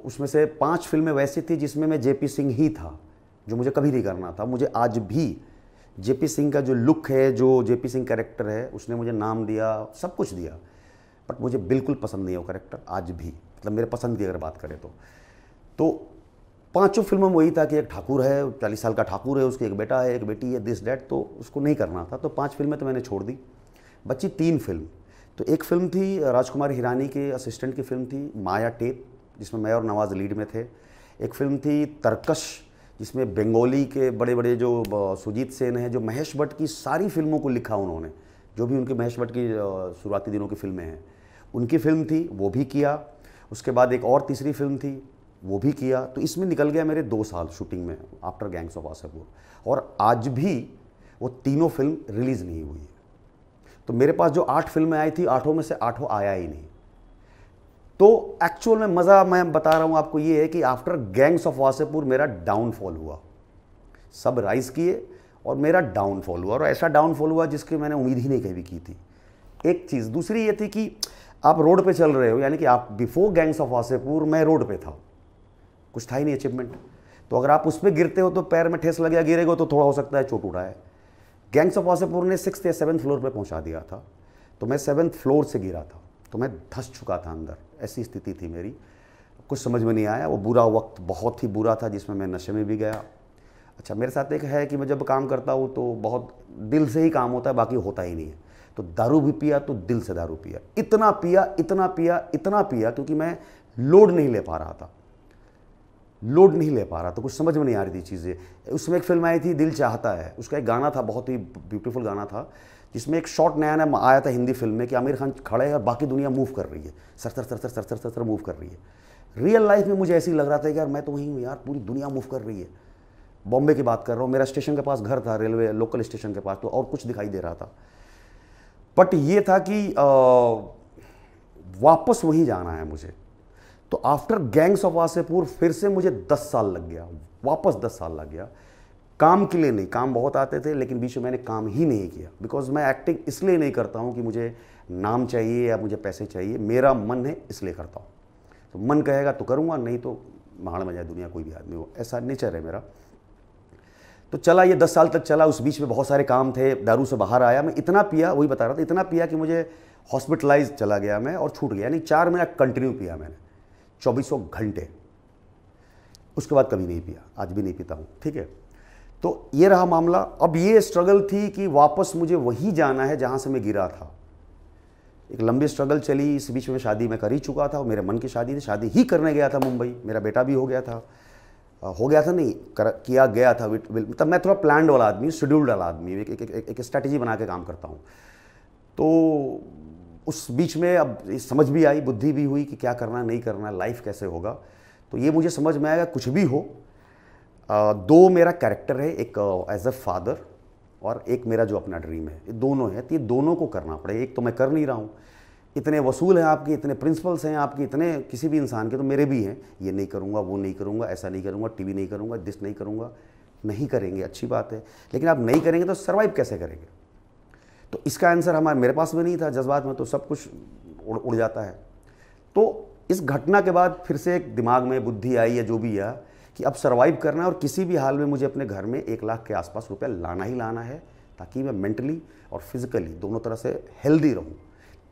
उसमें से पांच फिल्में वैसी थी जिसमें मैं जेपी सिंह ही था जो मुझे कभी नहीं करना था मुझे आज भी जेपी सिंह का जो लुक है जो जेपी सिंह कैरेक्टर है उसने मुझे नाम दिया सब कुछ दिया बट मुझे बिल्कुल पसंद नहीं है वो करेक्टर आज भी मतलब मेरे पसंद की अगर बात करें तो तो पांचों फिल्मों में वही था कि एक ठाकुर है चालीस साल का ठाकुर है उसकी एक बेटा है एक बेटी है दिस डैट तो उसको नहीं करना था तो पांच फिल्में तो मैंने छोड़ दी बची तीन फिल्म तो एक फिल्म थी राजकुमार हिरानी के असिस्टेंट की फिल्म थी माया टेप जिसमें मैं और नवाज लीड में थे एक फिल्म थी तरकश जिसमें बंगाली के बड़े बड़े जो सुजीत सेन हैं जो महेश भट्ट की सारी फिल्मों को लिखा उन्होंने जो भी उनके महेश भट्ट की शुरुआती दिनों की फिल्में हैं उनकी फिल्म थी वो भी किया उसके बाद एक और तीसरी फिल्म थी वो भी किया तो इसमें निकल गया मेरे दो साल शूटिंग में आफ्टर गैंग्स ऑफ आसपुर और आज भी वो तीनों फिल्म रिलीज़ नहीं हुई है तो मेरे पास जो आठ फिल्में आई थी आठों में से आठों आया ही नहीं तो एक्चुअल में मज़ा मैं बता रहा हूँ आपको ये है कि आफ्टर गैंग्स ऑफ वासेपुर मेरा डाउनफॉल हुआ सब राइज किए और मेरा डाउनफॉल हुआ और ऐसा डाउनफॉल हुआ जिसकी मैंने उम्मीद ही नहीं कभी की थी एक चीज़ दूसरी ये थी कि आप रोड पे चल रहे हो यानी कि आप बिफोर गैंग्स ऑफ वासेपुर मैं रोड पे था कुछ था ही नहीं अचीवमेंट तो अगर आप उस पर गिरते हो तो पैर में ठेस लगे गिरे तो थोड़ा हो सकता है चोट उड़ा है गैंग्स ऑफ वासेपुर ने सिक्स या सेवन्थ फ्लोर पर पहुँचा दिया था तो मैं सेवन्थ फ्लोर से गिरा था तो मैं धस चुका था अंदर ऐसी स्थिति थी मेरी कुछ समझ में नहीं आया वो बुरा वक्त बहुत ही बुरा था जिसमें मैं नशे में भी गया अच्छा मेरे साथ एक है कि मैं जब काम करता हूँ तो बहुत दिल से ही काम होता है बाकी होता ही नहीं है तो दारू भी पिया तो दिल से दारू पिया इतना पिया इतना पिया इतना पिया क्योंकि मैं लोड नहीं ले पा रहा था लोड नहीं ले पा रहा तो कुछ समझ में नहीं आ रही थी चीज़ें उसमें एक फिल्म आई थी दिल चाहता है उसका एक गाना था बहुत ही ब्यूटीफुल गाना था जिसमें एक शॉट नया नया आया था हिंदी फिल्म में कि आमिर खान खड़े हैं और बाकी दुनिया मूव कर रही है sir sir sir sir sir sir sir sir move कर रही है रियल लाइफ में मुझे ऐसे ही लग रहा था कि यार मैं तो वहीं हूँ यार पूरी दुनिया मूव कर रही है बॉम्बे की बात कर रहा हूँ मेरा स्टेशन के पास घर था रेलवे लोकल स्टेशन के पास तो और कुछ दिखाई दे रहा था बट ये था कि वापस वहीं जाना है मुझे तो आफ्टर गैंग्स ऑफ वासेपुर फिर से मुझे दस साल लग गया वापस दस साल लग गया काम के लिए नहीं काम बहुत आते थे लेकिन बीच में मैंने काम ही नहीं किया बिकॉज मैं एक्टिंग इसलिए नहीं करता हूँ कि मुझे नाम चाहिए या मुझे पैसे चाहिए मेरा मन है इसलिए करता हूँ तो मन कहेगा तो करूँगा नहीं तो महाड़ में जाए दुनिया कोई भी आदमी हो ऐसा नेचर है मेरा तो चला ये दस साल तक चला उस बीच में बहुत सारे काम थे दारू से बाहर आया मैं इतना पिया वही बता रहा था इतना पिया कि मुझे हॉस्पिटलाइज चला गया मैं और छूट गया यानी चार महीना कंटिन्यू पिया मैंने चौबीसों घंटे उसके बाद कभी नहीं पिया आज भी नहीं पीता हूँ ठीक है तो ये रहा मामला अब ये स्ट्रगल थी कि वापस मुझे वही जाना है जहाँ से मैं गिरा था एक लंबी स्ट्रगल चली इस बीच में शादी मैं कर ही चुका था मेरे मन की शादी थी शादी ही करने गया था मुंबई मेरा बेटा भी हो गया था हो गया था नहीं कर, किया गया था मतलब मैं थोड़ा प्लान वाला आदमी शेड्यूल्ड वाला आदमी एक, एक, एक, एक स्ट्रैटेजी बना के काम करता हूँ तो उस बीच में अब समझ भी आई बुद्धि भी हुई कि क्या करना नहीं करना लाइफ कैसे होगा तो ये मुझे समझ में आएगा कुछ भी हो दो मेरा कैरेक्टर है एक एज अ फादर और एक मेरा जो अपना ड्रीम है ये दोनों है तो ये दोनों को करना पड़े एक तो मैं कर नहीं रहा हूँ इतने वसूल हैं आपके इतने प्रिंसिपल्स हैं आपके इतने किसी भी इंसान के तो मेरे भी हैं ये नहीं करूँगा वो नहीं करूँगा ऐसा नहीं करूँगा टी नहीं करूँगा दिस नहीं करूँगा नहीं करेंगे अच्छी बात है लेकिन आप नहीं करेंगे तो सर्वाइव कैसे करेंगे तो इसका आंसर हमारे मेरे पास भी नहीं था जज्बात में तो सब कुछ उड़ उड़ जाता है तो इस घटना के बाद फिर से एक दिमाग में बुद्धि आई या जो भी है कि अब सर्वाइव करना है और किसी भी हाल में मुझे अपने घर में एक लाख के आसपास रुपया लाना ही लाना है ताकि मैं मेंटली और फिजिकली दोनों तरह से हेल्दी रहूँ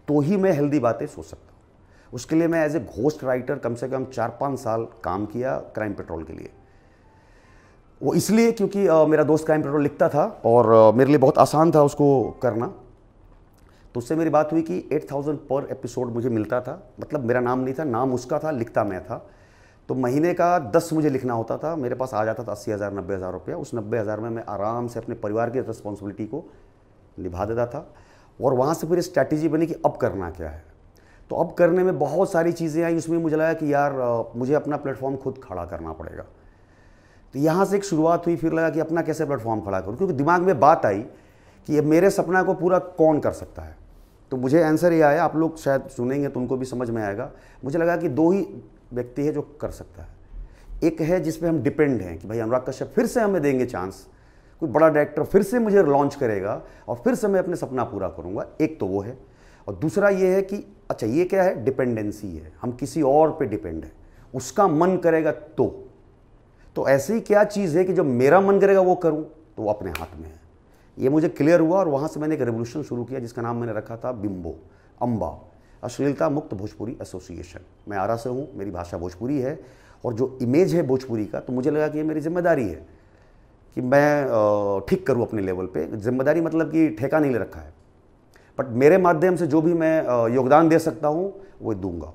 तो ही मैं हेल्दी बातें सोच सकता हूँ उसके लिए मैं एज ए घोस्ट राइटर कम से कम चार पाँच साल काम किया क्राइम पेट्रोल के लिए वो इसलिए क्योंकि आ, मेरा दोस्त क्राइम पेट्रोल लिखता था और आ, मेरे लिए बहुत आसान था उसको करना तो उससे मेरी बात हुई कि 8000 पर एपिसोड मुझे मिलता था मतलब मेरा नाम नहीं था नाम उसका था लिखता मैं था तो महीने का दस मुझे लिखना होता था मेरे पास आ जाता था अस्सी हज़ार नब्बे हज़ार रुपया उस नब्बे हज़ार में मैं आराम से अपने परिवार की रिस्पॉन्सिबिलिटी को निभा देता था और वहाँ से फिर स्ट्रैटेजी बनी कि अब करना क्या है तो अब करने में बहुत सारी चीज़ें आई उसमें मुझे लगा कि यार मुझे अपना प्लेटफॉर्म खुद खड़ा करना पड़ेगा तो यहाँ से एक शुरुआत हुई फिर लगा कि अपना कैसे प्लेटफॉर्म खड़ा करूँ क्योंकि दिमाग में बात आई कि मेरे सपना को पूरा कौन कर सकता है तो मुझे आंसर ये आया आप लोग शायद सुनेंगे तो उनको भी समझ में आएगा मुझे लगा कि दो ही व्यक्ति है जो कर सकता है एक है जिसपे हम डिपेंड हैं कि भाई अनुराग कश्यप फिर से हमें देंगे चांस कोई बड़ा डायरेक्टर फिर से मुझे लॉन्च करेगा और फिर से मैं अपने सपना पूरा करूंगा एक तो वो है और दूसरा ये है कि अच्छा ये क्या है डिपेंडेंसी है हम किसी और पे डिपेंड है उसका मन करेगा तो तो ऐसी क्या चीज़ है कि जब मेरा मन करेगा वो करूँ तो वो अपने हाथ में है ये मुझे क्लियर हुआ और वहाँ से मैंने एक रेवोल्यूशन शुरू किया जिसका नाम मैंने रखा था बिम्बो अम्बा अश्लीलता मुक्त भोजपुरी एसोसिएशन मैं आरा से हूँ मेरी भाषा भोजपुरी है और जो इमेज है भोजपुरी का तो मुझे लगा कि ये मेरी जिम्मेदारी है कि मैं ठीक करूँ अपने लेवल पे जिम्मेदारी मतलब कि ठेका नहीं ले रखा है बट मेरे माध्यम से जो भी मैं योगदान दे सकता हूँ वो दूंगा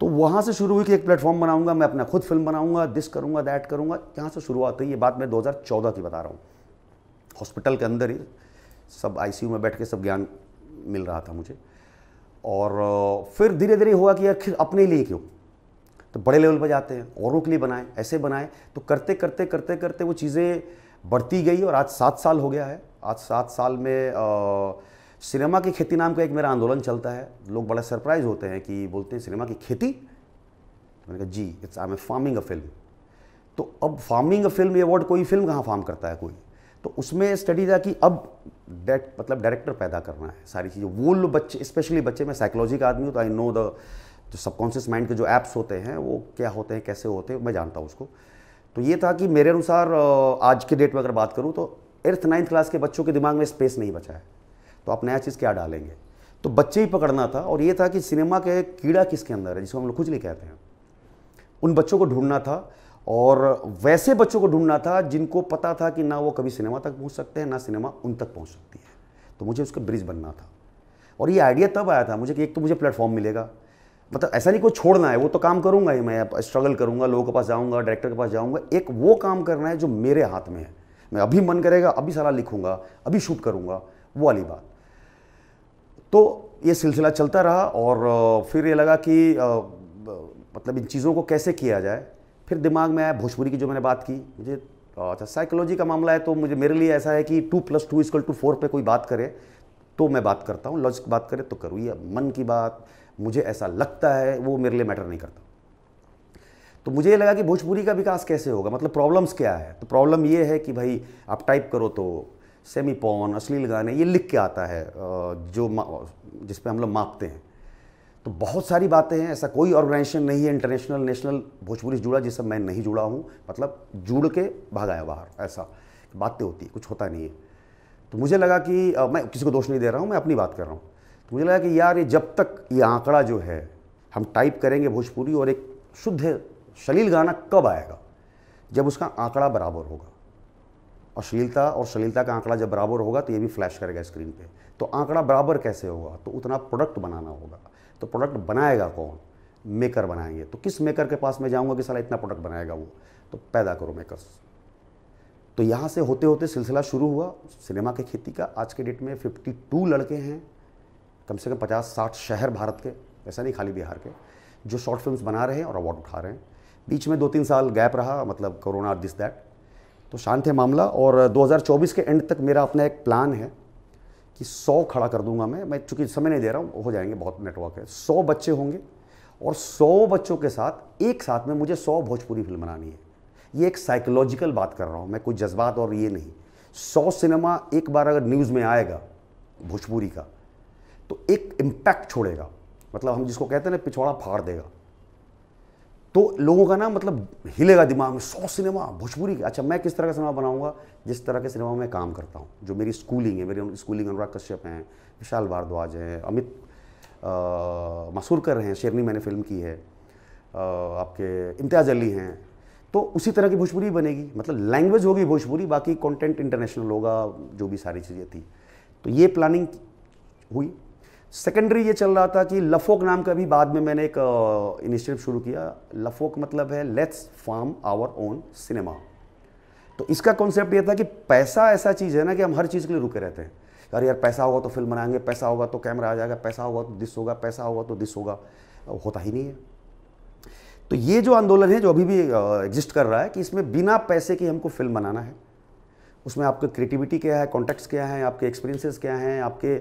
तो वहाँ से शुरू हुई कि एक प्लेटफॉर्म बनाऊंगा मैं अपना खुद फिल्म बनाऊंगा दिस करूंगा दैट करूंगा यहाँ से शुरुआत हुई ये बात मैं 2014 की बता रहा हूँ हॉस्पिटल के अंदर ही सब आईसीयू में बैठ के सब ज्ञान मिल रहा था मुझे और फिर धीरे धीरे हुआ कि आखिर अपने लिए क्यों तो बड़े लेवल पर जाते हैं औरों के लिए बनाएं ऐसे बनाएं तो करते करते करते करते वो चीज़ें बढ़ती गई और आज सात साल हो गया है आज सात साल में आ, सिनेमा की खेती नाम का एक मेरा आंदोलन चलता है लोग बड़ा सरप्राइज होते हैं कि बोलते हैं सिनेमा की खेती तो मैंने कहा जी it's I am a farming a film तो अब फार्मिंग अ फिल्म ये अवार्ड कोई फिल्म कहाँ फार्म करता है कोई तो उसमें स्टडी था कि अब डेट मतलब डायरेक्टर पैदा करना है सारी चीज़ें वो लोग बच्चे स्पेशली बच्चे मैं साइकोलॉजी का आदमी हूँ तो आई नो द जो सबकॉन्शियस माइंड के जो ऐप्स होते हैं वो क्या होते हैं कैसे होते हैं मैं जानता हूँ उसको तो ये था कि मेरे अनुसार आज के डेट में अगर बात करूँ तो एर्थ नाइन्थ क्लास के बच्चों के दिमाग में स्पेस नहीं बचा है तो आप नया चीज़ क्या डालेंगे तो बच्चे ही पकड़ना था और ये था कि सिनेमा के कीड़ा किसके अंदर है जिसको हम लोग खुजली कहते हैं उन बच्चों को ढूंढना था और वैसे बच्चों को ढूंढना था जिनको पता था कि ना वो कभी सिनेमा तक पहुंच सकते हैं ना सिनेमा उन तक पहुंच सकती है तो मुझे उसका ब्रिज बनना था और ये आइडिया तब आया था मुझे कि एक तो मुझे प्लेटफॉर्म मिलेगा मतलब ऐसा नहीं कोई छोड़ना है वो तो काम करूंगा ही मैं स्ट्रगल करूंगा लोगों के पास जाऊंगा डायरेक्टर के पास जाऊंगा एक वो काम करना है जो मेरे हाथ में है मैं अभी मन करेगा अभी सारा लिखूंगा अभी शूट करूंगा वो वाली बात तो ये सिलसिला चलता रहा और फिर ये लगा कि मतलब इन चीज़ों को कैसे किया जाए फिर दिमाग में आया भोजपुरी की जो मैंने बात की मुझे अच्छा साइकोलॉजी का मामला है तो मुझे मेरे लिए ऐसा है कि two plus two is equal to four पर कोई बात करे तो मैं बात करता हूँ लॉजिक बात करे तो करूँ या मन की बात मुझे ऐसा लगता है वो मेरे लिए मैटर नहीं करता तो मुझे ये लगा कि भोजपुरी का विकास कैसे होगा मतलब प्रॉब्लम्स क्या है तो प्रॉब्लम ये है कि भाई आप टाइप करो तो सेमी पॉन अश्लील गाने ये लिख के आता है जो जिसपे हम लोग मापते हैं तो बहुत सारी बातें हैं ऐसा कोई ऑर्गेनाइजेशन नहीं है इंटरनेशनल नेशनल भोजपुरी से जुड़ा जिससे मैं नहीं जुड़ा हूँ मतलब जुड़ के भागाया बाहर ऐसा बातें होती है कुछ होता नहीं है तो मुझे लगा कि आ, मैं किसी को दोष नहीं दे रहा हूँ मैं अपनी बात कर रहा हूँ तो मुझे लगा कि यार ये जब तक ये आंकड़ा जो है हम टाइप करेंगे भोजपुरी और एक शुद्ध शलील गाना कब आएगा जब उसका आंकड़ा बराबर होगा अश्लीलता और शलीलता का आंकड़ा जब बराबर होगा तो ये भी फ्लैश करेगा स्क्रीन पे तो आंकड़ा बराबर कैसे होगा तो उतना प्रोडक्ट बनाना होगा तो प्रोडक्ट बनाएगा कौन मेकर बनाएंगे तो किस मेकर के पास मैं जाऊँगा कि साला इतना प्रोडक्ट बनाएगा वो तो पैदा करो मेकर्स तो यहाँ से होते होते सिलसिला शुरू हुआ सिनेमा की खेती का आज के डेट में 52 लड़के हैं कम से कम 50-60 शहर भारत के ऐसा नहीं खाली बिहार के जो शॉर्ट फिल्म्स बना रहे हैं और अवार्ड उठा रहे हैं बीच में दो तीन साल गैप रहा मतलब कोरोना दिस दैट तो शांत है मामला और 2024 के एंड तक मेरा अपना एक प्लान है कि सौ खड़ा कर दूंगा मैं मैं चूंकि समय नहीं दे रहा हूँ हो जाएंगे बहुत नेटवर्क है सौ बच्चे होंगे और सौ बच्चों के साथ एक साथ में मुझे सौ भोजपुरी फिल्म बनानी है ये एक साइकोलॉजिकल बात कर रहा हूँ मैं कोई जज्बात और ये नहीं सौ सिनेमा एक बार अगर न्यूज़ में आएगा भोजपुरी का तो एक इम्पैक्ट छोड़ेगा मतलब हम जिसको कहते हैं ना पिछवाड़ा फाड़ देगा तो लोगों का ना मतलब हिलेगा दिमाग में सौ सिनेमा भोजपुरी अच्छा मैं किस तरह का सिनेमा बनाऊंगा जिस तरह के सिनेमा में काम करता हूँ जो मेरी स्कूलिंग है मेरी स्कूलिंग अनुराग कश्यप हैं विशाल भारद्वाज हैं अमित मसूरकर हैं शेरनी मैंने फिल्म की है आ, आपके इम्तियाज़ अली हैं तो उसी तरह की भोजपुरी बनेगी मतलब लैंग्वेज होगी भोजपुरी बाकी कंटेंट इंटरनेशनल होगा जो भी सारी चीज़ें थी तो ये प्लानिंग हुई सेकेंडरी ये चल रहा था कि लफोक नाम का भी बाद में मैंने एक इनिशिएटिव शुरू किया लफोक मतलब है let's farm our own cinema तो इसका कॉन्सेप्ट ये था कि पैसा ऐसा चीज़ है ना कि हम हर चीज़ के लिए रुके रहते हैं यार यार पैसा होगा तो फिल्म बनाएंगे पैसा होगा तो कैमरा आ जाएगा पैसा होगा तो दिस होगा पैसा होगा तो दिस होगा होता ही नहीं है तो ये जो आंदोलन है जो अभी भी एग्जिस्ट कर रहा है कि इसमें बिना पैसे के हमको फिल्म बनाना है उसमें आपके क्रिएटिविटी क्या है कॉन्टैक्ट्स क्या हैं आपके एक्सपीरियंसेस क्या हैं आपके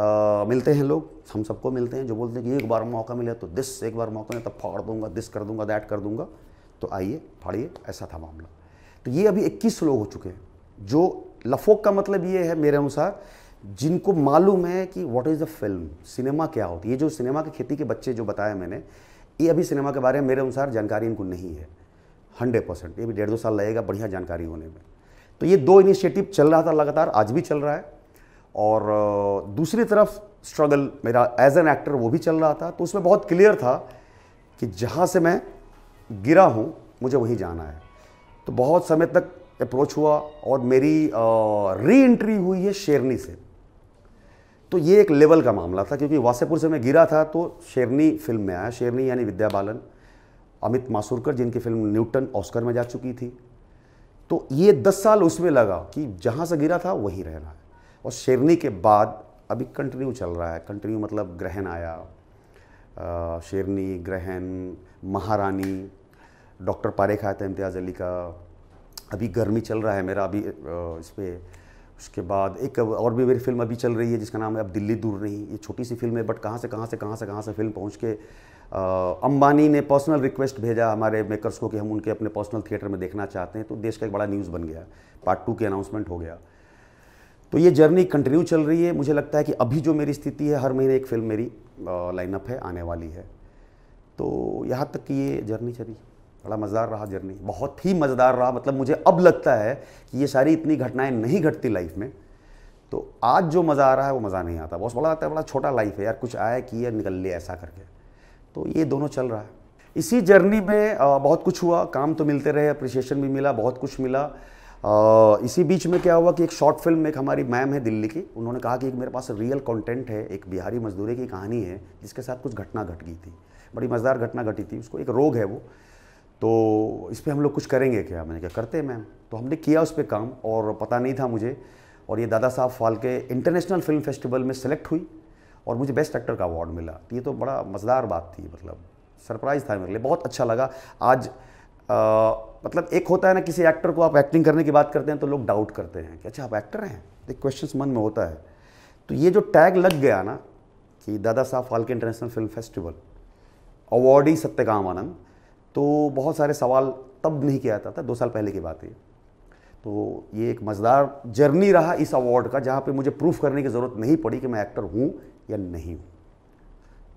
आ, मिलते हैं लोग हम सबको मिलते हैं जो बोलते हैं कि एक बार मौका मिले तो दिस एक बार मौका मिले तब फाड़ दूंगा दिस कर दूंगा दैट कर दूंगा तो आइए फाड़िए ऐसा था मामला तो ये अभी इक्कीस लोग हो चुके हैं जो लफोक का मतलब ये है मेरे अनुसार जिनको मालूम है कि what is the film cinema क्या होती है ये जो सिनेमा की खेती के बच्चे जो बताया मैंने ये अभी सिनेमा के बारे में मेरे अनुसार जानकारी इनको नहीं है हंड्रेड परसेंट ये भी डेढ़ दो साल लगेगा बढ़िया जानकारी होने में तो ये दो इनिशिएटिव चल रहा था लगातार आज भी चल रहा है और दूसरी तरफ स्ट्रगल मेरा एज एन एक्टर वो भी चल रहा था तो उसमें बहुत क्लियर था कि जहाँ से मैं गिरा हूँ मुझे वहीं जाना है तो बहुत समय तक अप्रोच हुआ और मेरी री एंट्री हुई है शेरनी से तो ये एक लेवल का मामला था क्योंकि वासेपुर से मैं गिरा था तो शेरनी फिल्म में आया शेरनी यानी विद्या बालन अमित मासूरकर जिनकी फिल्म न्यूटन ऑस्कर में जा चुकी थी तो ये दस साल उसमें लगा कि जहाँ से गिरा था वहीं रहना है और शेरनी के बाद अभी कंटिन्यू चल रहा है कंटिन्यू मतलब ग्रहण आया आ, शेरनी ग्रहण महारानी डॉक्टर पारेख आया था इम्तियाज़ अली का अभी गर्मी चल रहा है मेरा अभी इस पर उसके बाद एक और भी मेरी फिल्म अभी चल रही है जिसका नाम है अब दिल्ली दूर नहीं ये छोटी सी फिल्म है बट कहाँ से कहाँ से कहाँ से कहाँ से फिल्म पहुँच के अंबानी ने पर्सनल रिक्वेस्ट भेजा हमारे मेकर्स को कि हम उनके अपने पर्सनल थिएटर में देखना चाहते हैं तो देश का एक बड़ा न्यूज़ बन गया पार्ट टू के अनाउंसमेंट हो गया तो ये जर्नी कंटिन्यू चल रही है मुझे लगता है कि अभी जो मेरी स्थिति है हर महीने एक फिल्म मेरी लाइनअप है आने वाली है तो यहाँ तक कि ये जर्नी चली बड़ा मज़ेदार रहा जर्नी बहुत ही मज़ेदार रहा मतलब मुझे अब लगता है कि ये सारी इतनी घटनाएं नहीं घटती लाइफ में तो आज जो मज़ा आ रहा है वो मज़ा नहीं आता बहुत बड़ा आता है बड़ा छोटा लाइफ है यार कुछ आया किया निकल लिया ऐसा करके तो ये दोनों चल रहा है इसी जर्नी में बहुत कुछ हुआ काम तो मिलते रहे अप्रिसिएशन भी मिला बहुत कुछ मिला इसी बीच में क्या हुआ कि एक शॉर्ट फिल्म एक हमारी मैम है दिल्ली की उन्होंने कहा कि एक मेरे पास रियल कंटेंट है एक बिहारी मजदूरी की कहानी है जिसके साथ कुछ घटना घट गई थी बड़ी मज़ेदार घटना घटी थी उसको एक रोग है वो तो इस पर हम लोग कुछ करेंगे क्या मैंने क्या करते हैं मैम तो हमने किया उस पर काम और पता नहीं था मुझे और ये Dada Saheb Phalke international film festival में सेलेक्ट हुई और मुझे बेस्ट एक्टर का अवार्ड मिला तो ये तो बड़ा मज़ेदार बात थी मतलब सरप्राइज़ था मेरे लिए बहुत अच्छा लगा आज आ, मतलब एक होता है ना किसी एक्टर को आप एक्टिंग करने की बात करते हैं तो लोग डाउट करते हैं कि अच्छा आप एक्टर हैं एक क्वेश्चन मन में होता है तो ये जो टैग लग गया ना कि Dada Saheb Phalke international film festival awardee Satyakam Anand तो बहुत सारे सवाल तब नहीं किया जाता था दो साल पहले की बात है तो ये एक मज़ेदार जर्नी रहा इस अवार्ड का जहाँ पे मुझे प्रूफ करने की ज़रूरत नहीं पड़ी कि मैं एक्टर हूँ या नहीं हूँ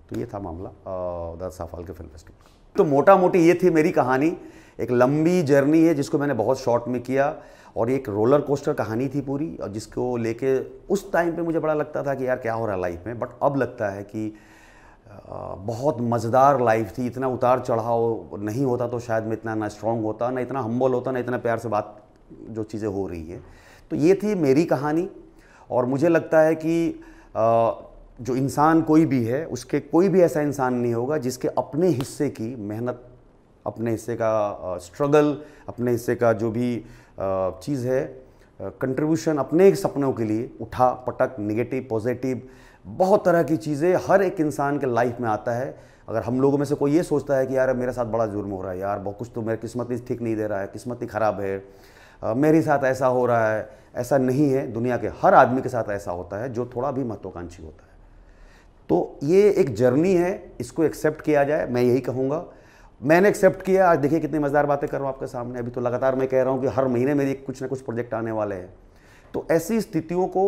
तो ये था मामला दर साफाल के फिल्म फेस्टिवल तो मोटा मोटी ये थी मेरी कहानी एक लंबी जर्नी है जिसको मैंने बहुत शॉर्ट में किया और ये एक रोलर कोस्टर कहानी थी पूरी और जिसको लेके उस टाइम पे मुझे बड़ा लगता था कि यार क्या हो रहा है लाइफ में बट अब लगता है कि बहुत मज़ेदार लाइफ थी इतना उतार चढ़ाव नहीं होता तो शायद मैं इतना ना स्ट्रांग होता ना इतना हम्बल होता ना इतना प्यार से बात जो चीज़ें हो रही है तो ये थी मेरी कहानी और मुझे लगता है कि जो इंसान कोई भी है उसके कोई भी ऐसा इंसान नहीं होगा जिसके अपने हिस्से की मेहनत अपने हिस्से का स्ट्रगल अपने हिस्से का जो भी चीज़ है कंट्रीब्यूशन अपने सपनों के लिए उठा पटक निगेटिव पॉजिटिव बहुत तरह की चीज़ें हर एक इंसान के लाइफ में आता है अगर हम लोगों में से कोई ये सोचता है कि यार मेरे साथ बड़ा जुर्म हो रहा है यार बहुत कुछ तो मेरी किस्मत ही ठीक नहीं दे रहा है किस्मत ही ख़राब है मेरे साथ ऐसा हो रहा है ऐसा नहीं है दुनिया के हर आदमी के साथ ऐसा होता है जो थोड़ा भी महत्वाकांक्षी होता है तो ये एक जर्नी है इसको एक्सेप्ट किया जाए मैं यही कहूँगा मैंने एक्सेप्ट किया आज देखिए कितनी मज़ेदार बातें कर रहा हूँ आपके सामने अभी तो लगातार मैं कह रहा हूँ कि हर महीने मेरे कुछ ना कुछ प्रोजेक्ट आने वाले हैं तो ऐसी स्थितियों को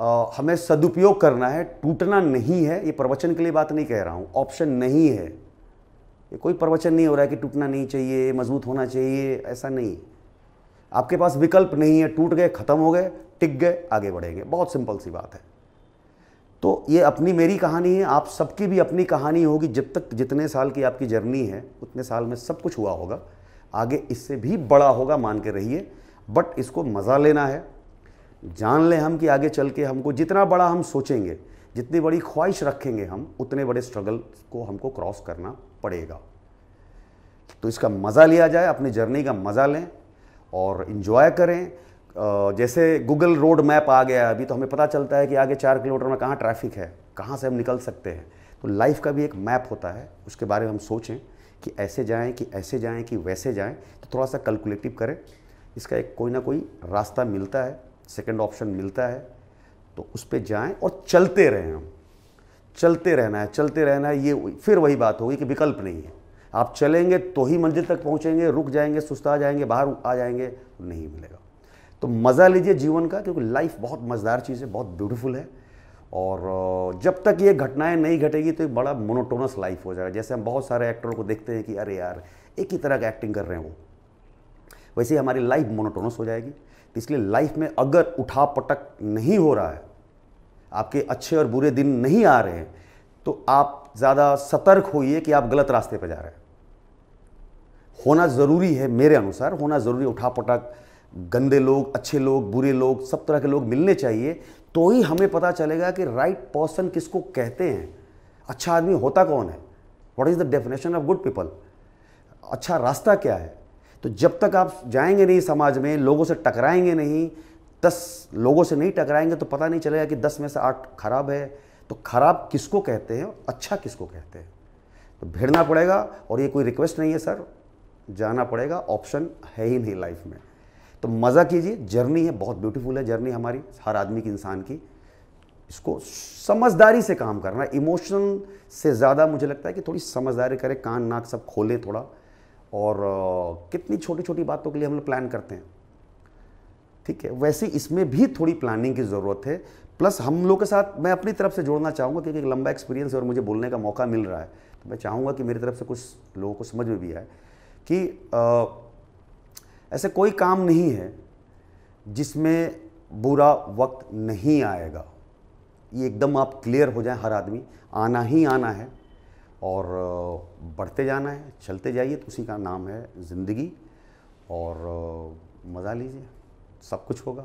आ, हमें सदुपयोग करना है टूटना नहीं है ये प्रवचन के लिए बात नहीं कह रहा हूँ ऑप्शन नहीं है ये कोई प्रवचन नहीं हो रहा है कि टूटना नहीं चाहिए मजबूत होना चाहिए ऐसा नहीं आपके पास विकल्प नहीं है टूट गए ख़त्म हो गए टिक गए आगे बढ़ेंगे बहुत सिंपल सी बात है तो ये अपनी मेरी कहानी है आप सबकी भी अपनी कहानी होगी जब तक जितने साल की आपकी जर्नी है उतने साल में सब कुछ हुआ होगा आगे इससे भी बड़ा होगा मान के रहिए बट इसको मज़ा लेना है जान लें हम कि आगे चल के हमको जितना बड़ा हम सोचेंगे जितनी बड़ी ख्वाहिश रखेंगे हम उतने बड़े स्ट्रगल को हमको क्रॉस करना पड़ेगा तो इसका मज़ा लिया जाए अपनी जर्नी का मज़ा लें और इन्जॉय करें जैसे गूगल रोड मैप आ गया अभी तो हमें पता चलता है कि आगे चार किलोमीटर में कहाँ ट्रैफिक है कहाँ से हम निकल सकते हैं तो लाइफ का भी एक मैप होता है उसके बारे में हम सोचें कि ऐसे जाएं कि ऐसे जाएं कि वैसे जाएं तो थोड़ा सा कैलकुलेटिव करें इसका एक कोई ना कोई रास्ता मिलता है सेकेंड ऑप्शन मिलता है तो उस पर जाएँ और चलते रहें हम चलते रहना है चलते रहना है ये फिर वही बात होगी कि विकल्प नहीं है आप चलेंगे तो ही मंजिल तक पहुँचेंगे रुक जाएंगे सुस्ता जाएंगे बाहर आ जाएंगे तो नहीं मिलेगा तो मज़ा लीजिए जीवन का क्योंकि लाइफ बहुत मज़ेदार चीज़ है बहुत ब्यूटीफुल है और जब तक ये घटनाएं नहीं घटेगी तो एक बड़ा मोनोटोनस लाइफ हो जाएगा जैसे हम बहुत सारे एक्टरों को देखते हैं कि अरे यार एक ही तरह का एक्टिंग कर रहे हैं वो वैसे ही हमारी लाइफ मोनोटोनस हो जाएगी तो इसलिए लाइफ में अगर उठा पटक नहीं हो रहा है आपके अच्छे और बुरे दिन नहीं आ रहे हैं तो आप ज़्यादा सतर्क होइए कि आप गलत रास्ते पर जा रहे हैं होना ज़रूरी है मेरे अनुसार होना ज़रूरी उठा पटक गंदे लोग अच्छे लोग बुरे लोग सब तरह के लोग मिलने चाहिए तो ही हमें पता चलेगा कि राइट पर्सन किसको कहते हैं अच्छा आदमी होता कौन है what is the definition of good people अच्छा रास्ता क्या है तो जब तक आप जाएंगे नहीं समाज में लोगों से टकराएंगे नहीं दस लोगों से नहीं टकराएंगे तो पता नहीं चलेगा कि दस में से आठ खराब है तो खराब किसको कहते हैं अच्छा किसको कहते हैं तो भिड़ना पड़ेगा और ये कोई रिक्वेस्ट नहीं है सर जाना पड़ेगा ऑप्शन है ही नहीं लाइफ में तो मज़ा कीजिए जर्नी है बहुत ब्यूटीफुल है जर्नी हमारी हर आदमी की इंसान की इसको समझदारी से काम करना इमोशनल से ज़्यादा मुझे लगता है कि थोड़ी समझदारी करें कान नाक सब खोलें थोड़ा और कितनी छोटी छोटी बातों के लिए हम लोग प्लान करते हैं ठीक है वैसे इसमें भी थोड़ी प्लानिंग की ज़रूरत है प्लस हम लोग के साथ मैं अपनी तरफ से जोड़ना चाहूँगा क्योंकि एक लंबा एक्सपीरियंस है और मुझे बोलने का मौका मिल रहा है तो मैं चाहूँगा कि मेरी तरफ से कुछ लोगों को समझ में भी आए कि आ, ऐसे कोई काम नहीं है जिसमें बुरा वक्त नहीं आएगा ये एकदम आप क्लियर हो जाए हर आदमी आना ही आना है और बढ़ते जाना है चलते जाइए तो उसी का नाम है ज़िंदगी और मज़ा लीजिए सब कुछ होगा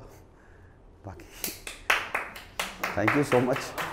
बाकी थैंक यू सो मच